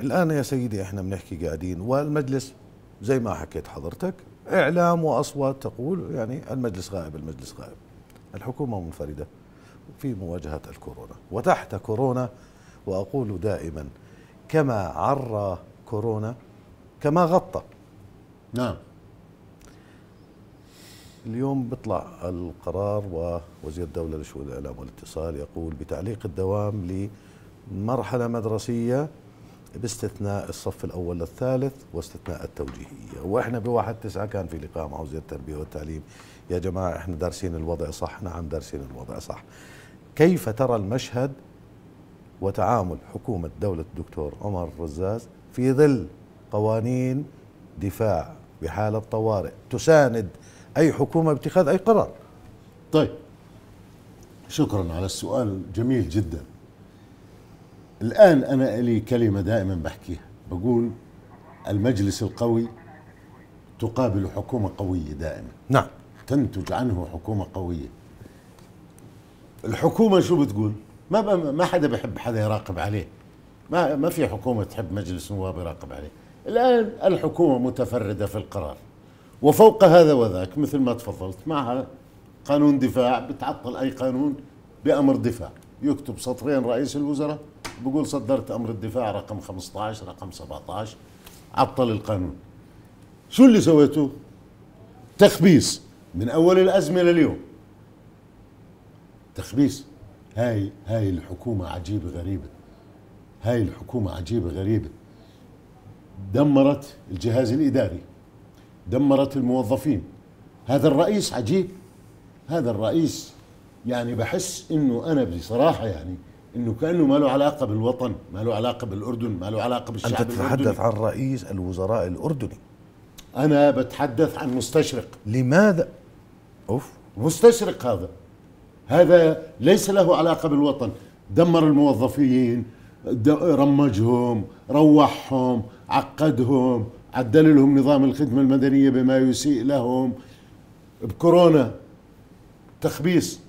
الآن يا سيدي إحنا بنحكي قاعدين والمجلس زي ما حكيت حضرتك اعلام واصوات تقول يعني المجلس غائب المجلس غائب الحكومه منفرده في مواجهه الكورونا وتحت كورونا واقول دائما كما عرى كورونا كما غطى نعم اليوم بيطلع القرار ووزير الدولة لشؤون الإعلام والاتصال يقول بتعليق الدوام لمرحلة مدرسية باستثناء الصف الأول للثالث واستثناء التوجيهية وإحنا بواحد تسعة كان في لقاء مع وزير التربية والتعليم يا جماعة إحنا دارسين الوضع صح نعم دارسين الوضع صح كيف ترى المشهد وتعامل حكومة دولة الدكتور عمر الرزاز في ظل قوانين دفاع بحالة طوارئ تساند أي حكومة باتخاذ أي قرار طيب شكرا على السؤال جميل جدا الآن أنا لي كلمة دائما بحكيها بقول المجلس القوي تقابل حكومة قوية دائما نعم تنتج عنه حكومة قوية الحكومة شو بتقول ما ما حدا بحب حدا يراقب عليه ما ما في حكومة تحب مجلس نواب يراقب عليه الآن الحكومة متفردة في القرار وفوق هذا وذاك مثل ما تفضلت معها قانون دفاع بتعطل أي قانون بأمر دفاع يكتب سطرين رئيس الوزراء بقول صدرت امر الدفاع رقم 15 رقم 17 عطل القانون شو اللي سويته تخبيص من اول الازمه لليوم تخبيص هاي هاي الحكومه عجيبه غريبه هاي الحكومه عجيبه غريبه دمرت الجهاز الاداري دمرت الموظفين هذا الرئيس عجيب هذا الرئيس يعني بحس انه انا بصراحه يعني انه كانه ما له علاقه بالوطن، ما له علاقه بالاردن، ما له علاقه بالشعب انت تتحدث عن رئيس الوزراء الاردني انا بتحدث عن مستشرق لماذا؟ اوف مستشرق هذا هذا ليس له علاقه بالوطن، دمر الموظفين رمجهم، روحهم، عقدهم، عدل لهم نظام الخدمه المدنيه بما يسيء لهم بكورونا تخبيص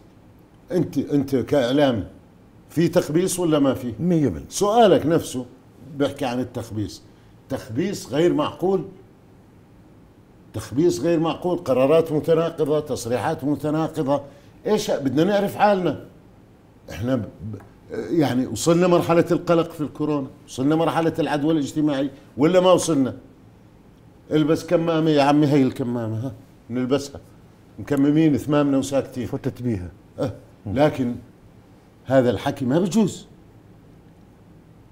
انت انت كاعلامي في تخبيص ولا ما في 100% سؤالك نفسه بحكي عن التخبيص تخبيص غير معقول تخبيص غير معقول قرارات متناقضة تصريحات متناقضة إيش بدنا نعرف حالنا إحنا ب... يعني وصلنا مرحلة القلق في الكورونا وصلنا مرحلة العدوى الاجتماعي ولا ما وصلنا البس كمامة يا عمي هي الكمامة ها نلبسها مكممين ثمامنا وساكتين فتت بيها أه. لكن هذا الحكي ما بجوز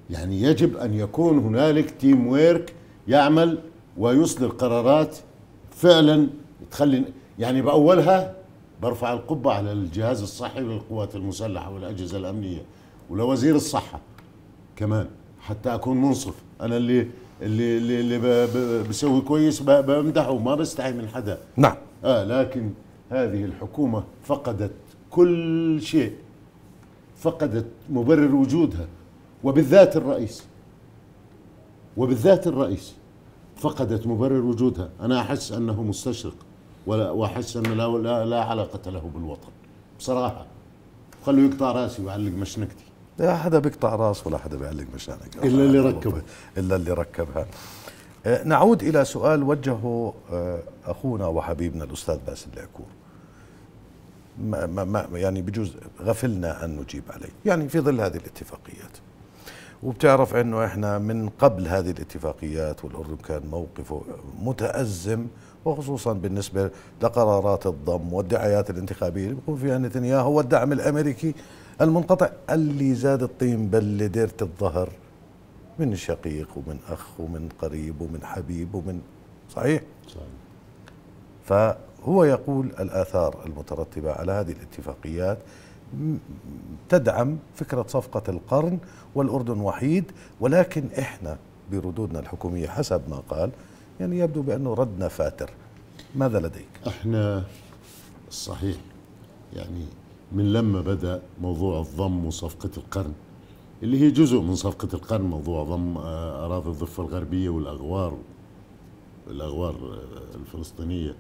يعني يجب أن يكون هنالك تيم ويرك يعمل ويصدر قرارات فعلا تخلي يعني بأولها برفع القبة على الجهاز الصحي والقوات المسلحة والأجهزة الأمنية ولوزير الصحة كمان حتى أكون منصف أنا اللي اللي اللي, اللي بسوي كويس بمدحه ما بستحي من حدا نعم آه لكن هذه الحكومة فقدت كل شيء فقدت مبرر وجودها وبالذات الرئيس وبالذات الرئيس فقدت مبرر وجودها أنا أحس أنه مستشرق وأحس انه لا, لا, لا علاقة له بالوطن بصراحة خلوا يقطع راسي ويعلق مشنكتي لا حدا بيقطع راس ولا حدا بيعلق مشانك إلا اللي ركبها إلا اللي ركبها آه، نعود إلى سؤال وجهه آه، أخونا وحبيبنا الأستاذ باسم العكور ما ما يعني بجوز غفلنا أن نجيب عليه يعني في ظل هذه الاتفاقيات وبتعرف أنه إحنا من قبل هذه الاتفاقيات والأردن كان موقفه متأزم وخصوصا بالنسبة لقرارات الضم والدعايات الانتخابية اللي بيكون فيها نتنياهو والدعم الأمريكي المنقطع اللي زاد الطين بل ديرة الظهر من شقيق ومن أخ ومن قريب ومن حبيب ومن صحيح؟ صحيح هو يقول الآثار المترتبة على هذه الاتفاقيات تدعم فكرة صفقة القرن والأردن وحيد ولكن إحنا بردودنا الحكومية حسب ما قال يعني يبدو بأنه ردنا فاتر ماذا لديك؟ احنا صحيح يعني من لما بدأ موضوع الضم وصفقة القرن اللي هي جزء من صفقة القرن موضوع ضم آه، أراضي الضفة الغربية والأغوار الأغوار آه، الفلسطينية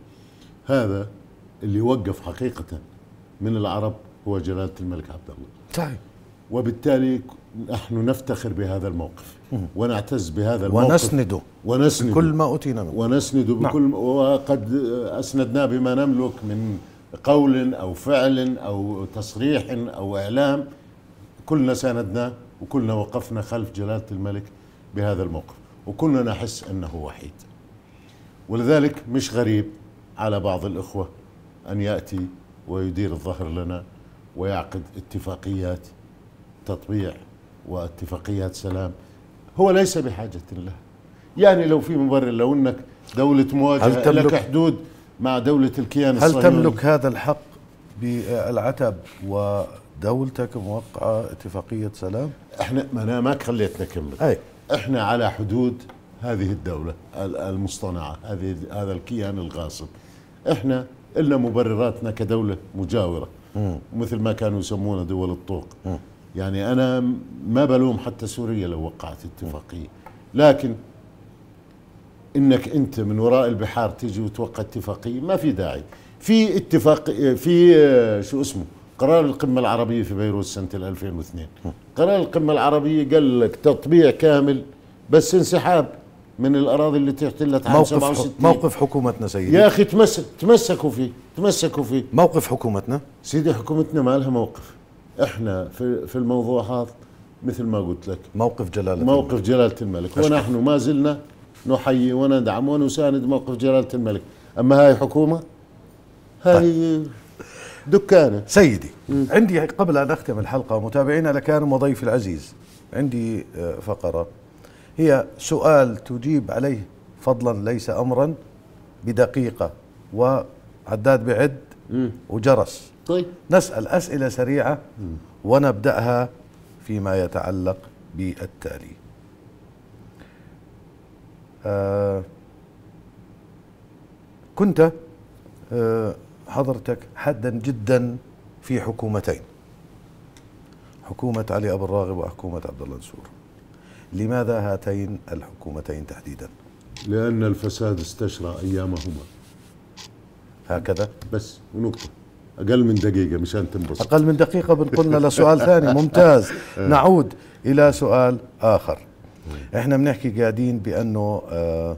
هذا اللي وقف حقيقة من العرب هو جلالة الملك عبد الله طيب وبالتالي نحن نفتخر بهذا الموقف ونعتز بهذا الموقف ونسنده ونسنده بكل ما أتينا منه ونسنده نعم. بكل نعم. وقد أسندناه بما نملك من قول أو فعل أو تصريح أو إعلام كلنا ساندناه وكلنا وقفنا خلف جلالة الملك بهذا الموقف وكلنا نحس أنه وحيد ولذلك مش غريب على بعض الإخوة أن يأتي ويدير الظهر لنا ويعقد اتفاقيات تطبيع واتفاقيات سلام هو ليس بحاجة لها يعني لو في مبرر لو أنك دولة مواجهة هل تملك لك حدود مع دولة الكيان هل الصهيوني هل تملك هذا الحق بالعتب ودولتك موقعة اتفاقية سلام؟ احنا ما انا ما خليتنا كمل اي احنا على حدود هذه الدولة المصطنعة هذه هذا الكيان الغاصب احنا الا مبرراتنا كدولة مجاورة مم. مثل ما كانوا يسمونا دول الطوق مم. يعني انا ما بلوم حتى سوريا لو وقعت اتفاقية لكن انك انت من وراء البحار تيجي وتوقع اتفاقية ما في داعي في اتفاق في آه، شو اسمه قرار القمة العربية في بيروت سنة 2002 قرار القمة العربية قال لك تطبيع كامل بس انسحاب من الاراضي اللي تحتلت عام 67 موقف حكومتنا سيدي يا اخي تمسك تمسكوا فيه تمسكوا فيه موقف حكومتنا سيدي حكومتنا ما لها موقف احنا في في الموضوع هذا مثل ما قلت لك موقف جلاله موقف الملك. جلاله الملك ونحن ما زلنا نحيي وندعم ونساند موقف جلاله الملك اما هاي حكومه هاي طيب. دكانه سيدي م. عندي قبل ان اختم الحلقه متابعينا لكان مضيف العزيز عندي آه، فقره هي سؤال تجيب عليه فضلا ليس امرا بدقيقه وعداد بعد وجرس طيب نسال اسئله سريعه ونبداها فيما يتعلق بالتالي آه كنت آه حضرتك حادا جدا في حكومتين حكومة علي أبو الراغب وحكومة عبد الله نسور لماذا هاتين الحكومتين تحديدا لأن الفساد استشرى أيامهما هكذا بس ونقطة أقل من دقيقة مشان تنبسط أقل من دقيقة بنقلنا لسؤال ثاني (laughs) ممتاز آه. آه. نعود إلى سؤال آخر إحنا بنحكي قاعدين بأنه آه،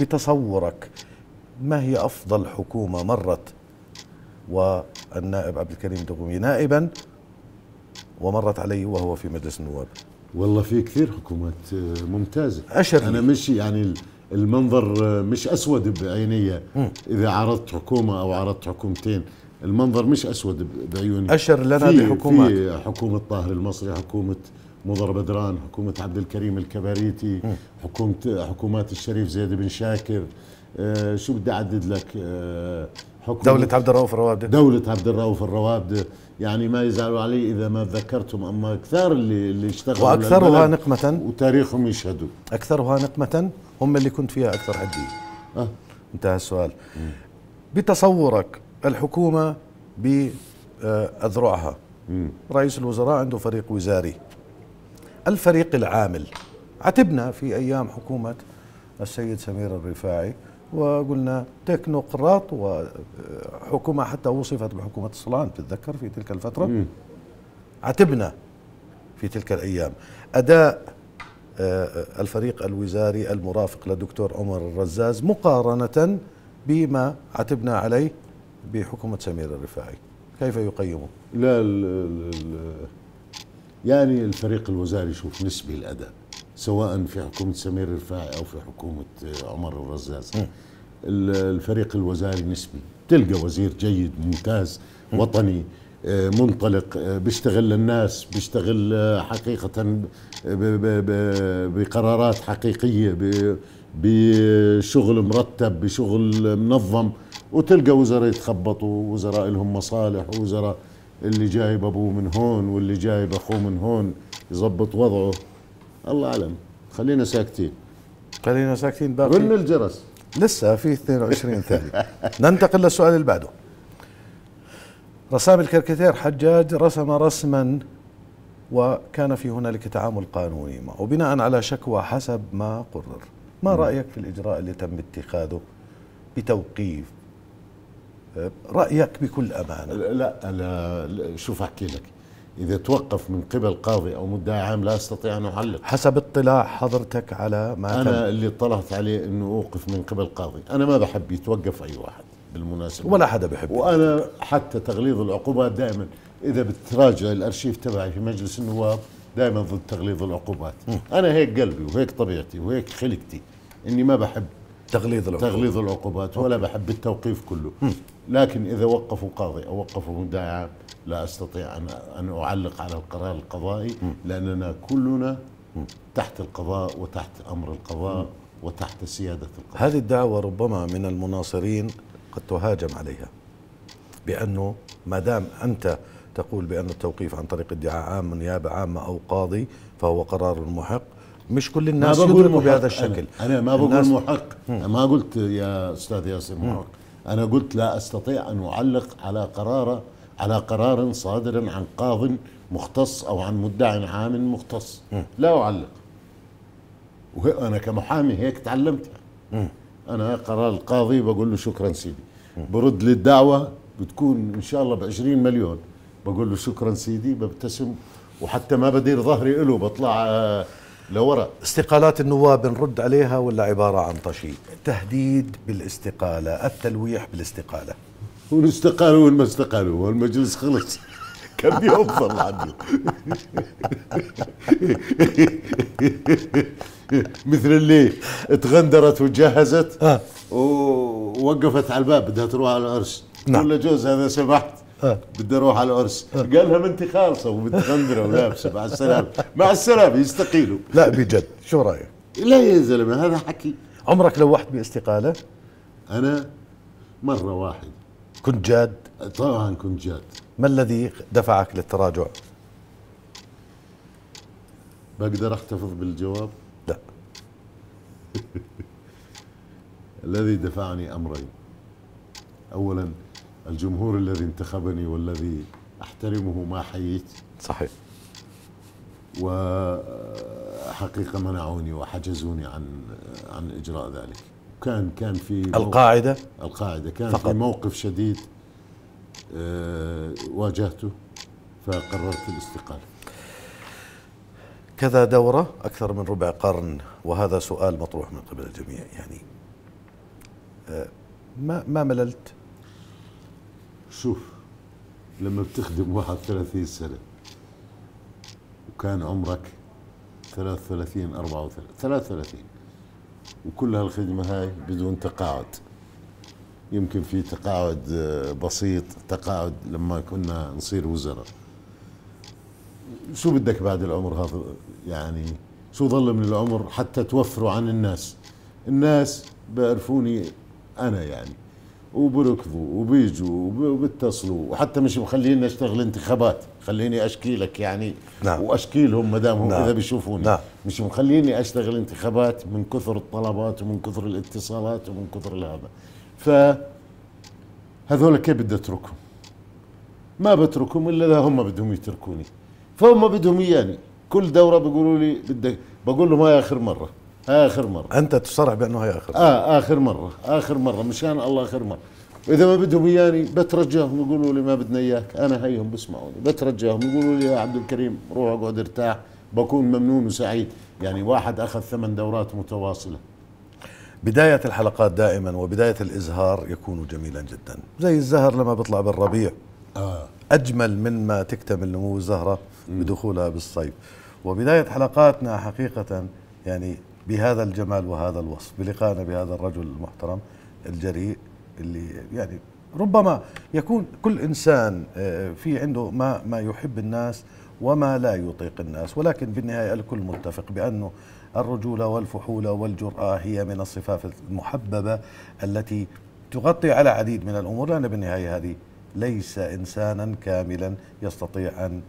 بتصورك ما هي أفضل حكومة مرت والنائب عبد الكريم دغومي نائبا ومرت علي وهو في مجلس النواب والله في كثير حكومات آه، ممتازه أشر انا مش يعني المنظر آه، مش اسود بعيني اذا عرضت حكومه او عرضت حكومتين المنظر مش اسود بعيوني اشر لنا في بحكومات في حكومه طاهر المصري حكومه مضر بدران حكومه عبد الكريم الكباريتي حكومه حكومات الشريف زيد بن شاكر آه، شو بدي اعدد لك آه حكومة دولة عبد الرؤوف الروابدة دولة عبد الرؤوف الروابدة يعني ما يزعلوا علي إذا ما ذكرتهم أما كثار اللي, اللي اشتغلوا وأكثرها نقمة وتاريخهم يشهدوا أكثرها نقمة هم اللي كنت فيها أكثر حدية أه. انتهى السؤال م. بتصورك الحكومة بأذرعها آه، رئيس الوزراء عنده فريق وزاري الفريق العامل عتبنا في أيام حكومة السيد سمير الرفاعي وقلنا تكنوقراط وحكومة حتى وصفت بحكومة الصلعان تتذكر في تلك الفترة مم. عتبنا في تلك الأيام أداء آه، آه، الفريق الوزاري المرافق للدكتور عمر الرزاز مقارنة بما عتبنا عليه بحكومة سمير الرفاعي كيف يقيمه؟ لا الـ الـ يعني الفريق الوزاري شوف نسبي الأداء سواء في حكومه سمير الرفاعي او في حكومه آه، عمر الرزاز إيه. الفريق الوزاري نسبي تلقى وزير جيد ممتاز إيه. وطني آه، منطلق آه، بيشتغل للناس بيشتغل حقيقة بقرارات حقيقية بشغل مرتب بشغل منظم وتلقى وزراء يتخبطوا وزراء لهم مصالح وزراء اللي جايب ابوه من هون واللي جايب اخوه من هون يظبط وضعه الله اعلم خلينا ساكتين خلينا ساكتين باقي رن الجرس لسه في 22 ثانية ننتقل للسؤال اللي بعده رسام الكركتير حجاج رسم رسما وكان في هنالك تعامل قانوني معه وبناء على شكوى حسب ما قرر ما رأيك في الإجراء اللي تم اتخاذه بتوقيف رأيك بكل أمانة لا, لا, شوف أحكي لك إذا توقف من قبل قاضي أو مدعي عام لا أستطيع أن أعلق حسب اطلاع حضرتك على ما أنا تم. اللي طلعت عليه أنه أوقف من قبل قاضي أنا ما بحب يتوقف أي واحد بالمناسبة ولا حدا بحب وأنا حتى تغليظ العقوبات دائما إذا بتراجع الأرشيف تبعي في مجلس النواب دائما ضد تغليظ العقوبات م. أنا هيك قلبي وهيك طبيعتي وهيك خلقتي إني ما بحب تغليظ العقوبات تغليظ العقوبات ولا بحب التوقيف كله م. لكن إذا وقفوا قاضي أو وقفوا مدعي عام لا استطيع ان ان اعلق على القرار القضائي لاننا كلنا تحت القضاء وتحت امر القضاء وتحت سياده القضاء هذه الدعوه ربما من المناصرين قد تهاجم عليها بانه ما دام انت تقول بان التوقيف عن طريق ادعاء عام نيابه عامه او قاضي فهو قرار محق مش كل الناس يدركوا بهذا الشكل أنا, أنا ما بقول محق أنا ما قلت يا أستاذ ياسر محق أنا قلت لا أستطيع أن أعلق على قراره على قرار صادر عن قاض مختص أو عن مدعي عام مختص لا أعلق وأنا كمحامي هيك تعلمتها أنا قرار القاضي بقول له شكرا سيدي برد لي الدعوة بتكون إن شاء الله ب 20 مليون بقول له شكرا سيدي ببتسم وحتى ما بدير ظهري له بطلع آه، لورا استقالات النواب بنرد عليها ولا عبارة عن طشي تهديد بالاستقالة التلويح بالاستقالة وين استقالوا وين ما استقالوا والمجلس خلص (laughs) كم يوم صار عنده (laughs) مثل اللي تغندرت وجهزت آه. ووقفت على الباب بدها تروح على العرس نعم. ولا جوز هذا سمحت آه. بدي اروح على العرس آه. قال لها انت خالصه ومتغندره ولابسه مع السلامه مع السلامه يستقيلوا لا بجد شو رايك؟ لا يا زلمه هذا حكي عمرك لوحت باستقاله؟ انا مره واحد كنت جاد طبعا كنت جاد ما الذي دفعك للتراجع بقدر احتفظ بالجواب لا (laughs) الذي دفعني امرين اولا الجمهور الذي انتخبني والذي احترمه ما حييت صحيح وحقيقه منعوني وحجزوني عن عن اجراء ذلك كان كان في القاعده القاعده كان فقط. في موقف شديد آه، واجهته فقررت الاستقاله كذا دورة أكثر من ربع قرن وهذا سؤال مطروح من قبل الجميع يعني آه، ما ما مللت؟ شوف لما بتخدم 31 سنة وكان عمرك 33 34 33 وكل هالخدمة هاي بدون تقاعد يمكن في تقاعد آه، بسيط تقاعد لما كنا نصير وزراء شو بدك بعد العمر هذا يعني شو ظل من العمر حتى توفروا عن الناس الناس بيعرفوني أنا يعني وبركضوا وبيجوا وبيتصلوا وحتى مش مخليني اشتغل انتخابات خليني اشكي لك يعني نعم. واشكي لهم ما دام نعم. اذا بيشوفوني نعم. مش مخليني اشتغل انتخابات من كثر الطلبات ومن كثر الاتصالات ومن كثر هذا ف هذول كيف بدي اتركهم ما بتركهم الا اذا هم بدهم يتركوني فهم بدهم اياني كل دوره بيقولوا لي بدك بقول لهم هاي اخر مره اخر مره انت تصرح بانه هي اخر مرة. اه اخر مره اخر مره مشان الله اخر مره واذا ما بدهم اياني بترجاهم يقولوا لي ما بدنا اياك انا هيهم بسمعوني بترجاهم يقولوا لي يا عبد الكريم روح اقعد ارتاح بكون ممنون وسعيد يعني واحد اخذ ثمان دورات متواصله بداية الحلقات دائما وبداية الإزهار يكون جميلا جدا زي الزهر لما بيطلع بالربيع آه. أجمل من ما تكتمل نمو الزهرة بدخولها بالصيف وبداية حلقاتنا حقيقة يعني بهذا الجمال وهذا الوصف بلقائنا بهذا الرجل المحترم الجريء اللي يعني ربما يكون كل انسان آه، في عنده ما ما يحب الناس وما لا يطيق الناس ولكن بالنهايه الكل متفق بانه الرجوله والفحوله والجراه هي من الصفات المحببه التي تغطي على عديد من الامور لان بالنهايه هذه ليس انسانا كاملا يستطيع ان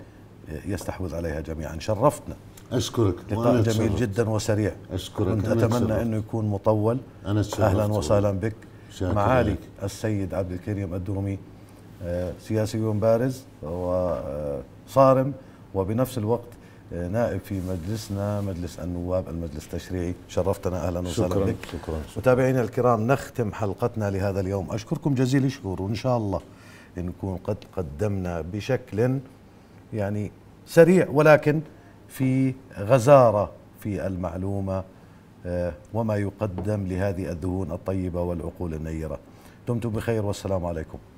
آه، يستحوذ عليها جميعا شرفتنا اشكرك لقاء جميل تشرفت. جدا وسريع اشكرك كنت اتمنى تشرفت. انه يكون مطول انا اهلا وسهلا بك معالي السيد عبد الكريم الدومي آه، سياسي بارز وصارم آه، وبنفس الوقت آه، نائب في مجلسنا مجلس النواب المجلس التشريعي شرفتنا اهلا وسهلا بك شكرا, شكرا متابعينا الكرام نختم حلقتنا لهذا اليوم اشكركم جزيل الشكر وان شاء الله نكون قد قدمنا بشكل يعني سريع ولكن في غزاره في المعلومه آه، وما يقدم لهذه الدهون الطيبه والعقول النيره دمتم بخير والسلام عليكم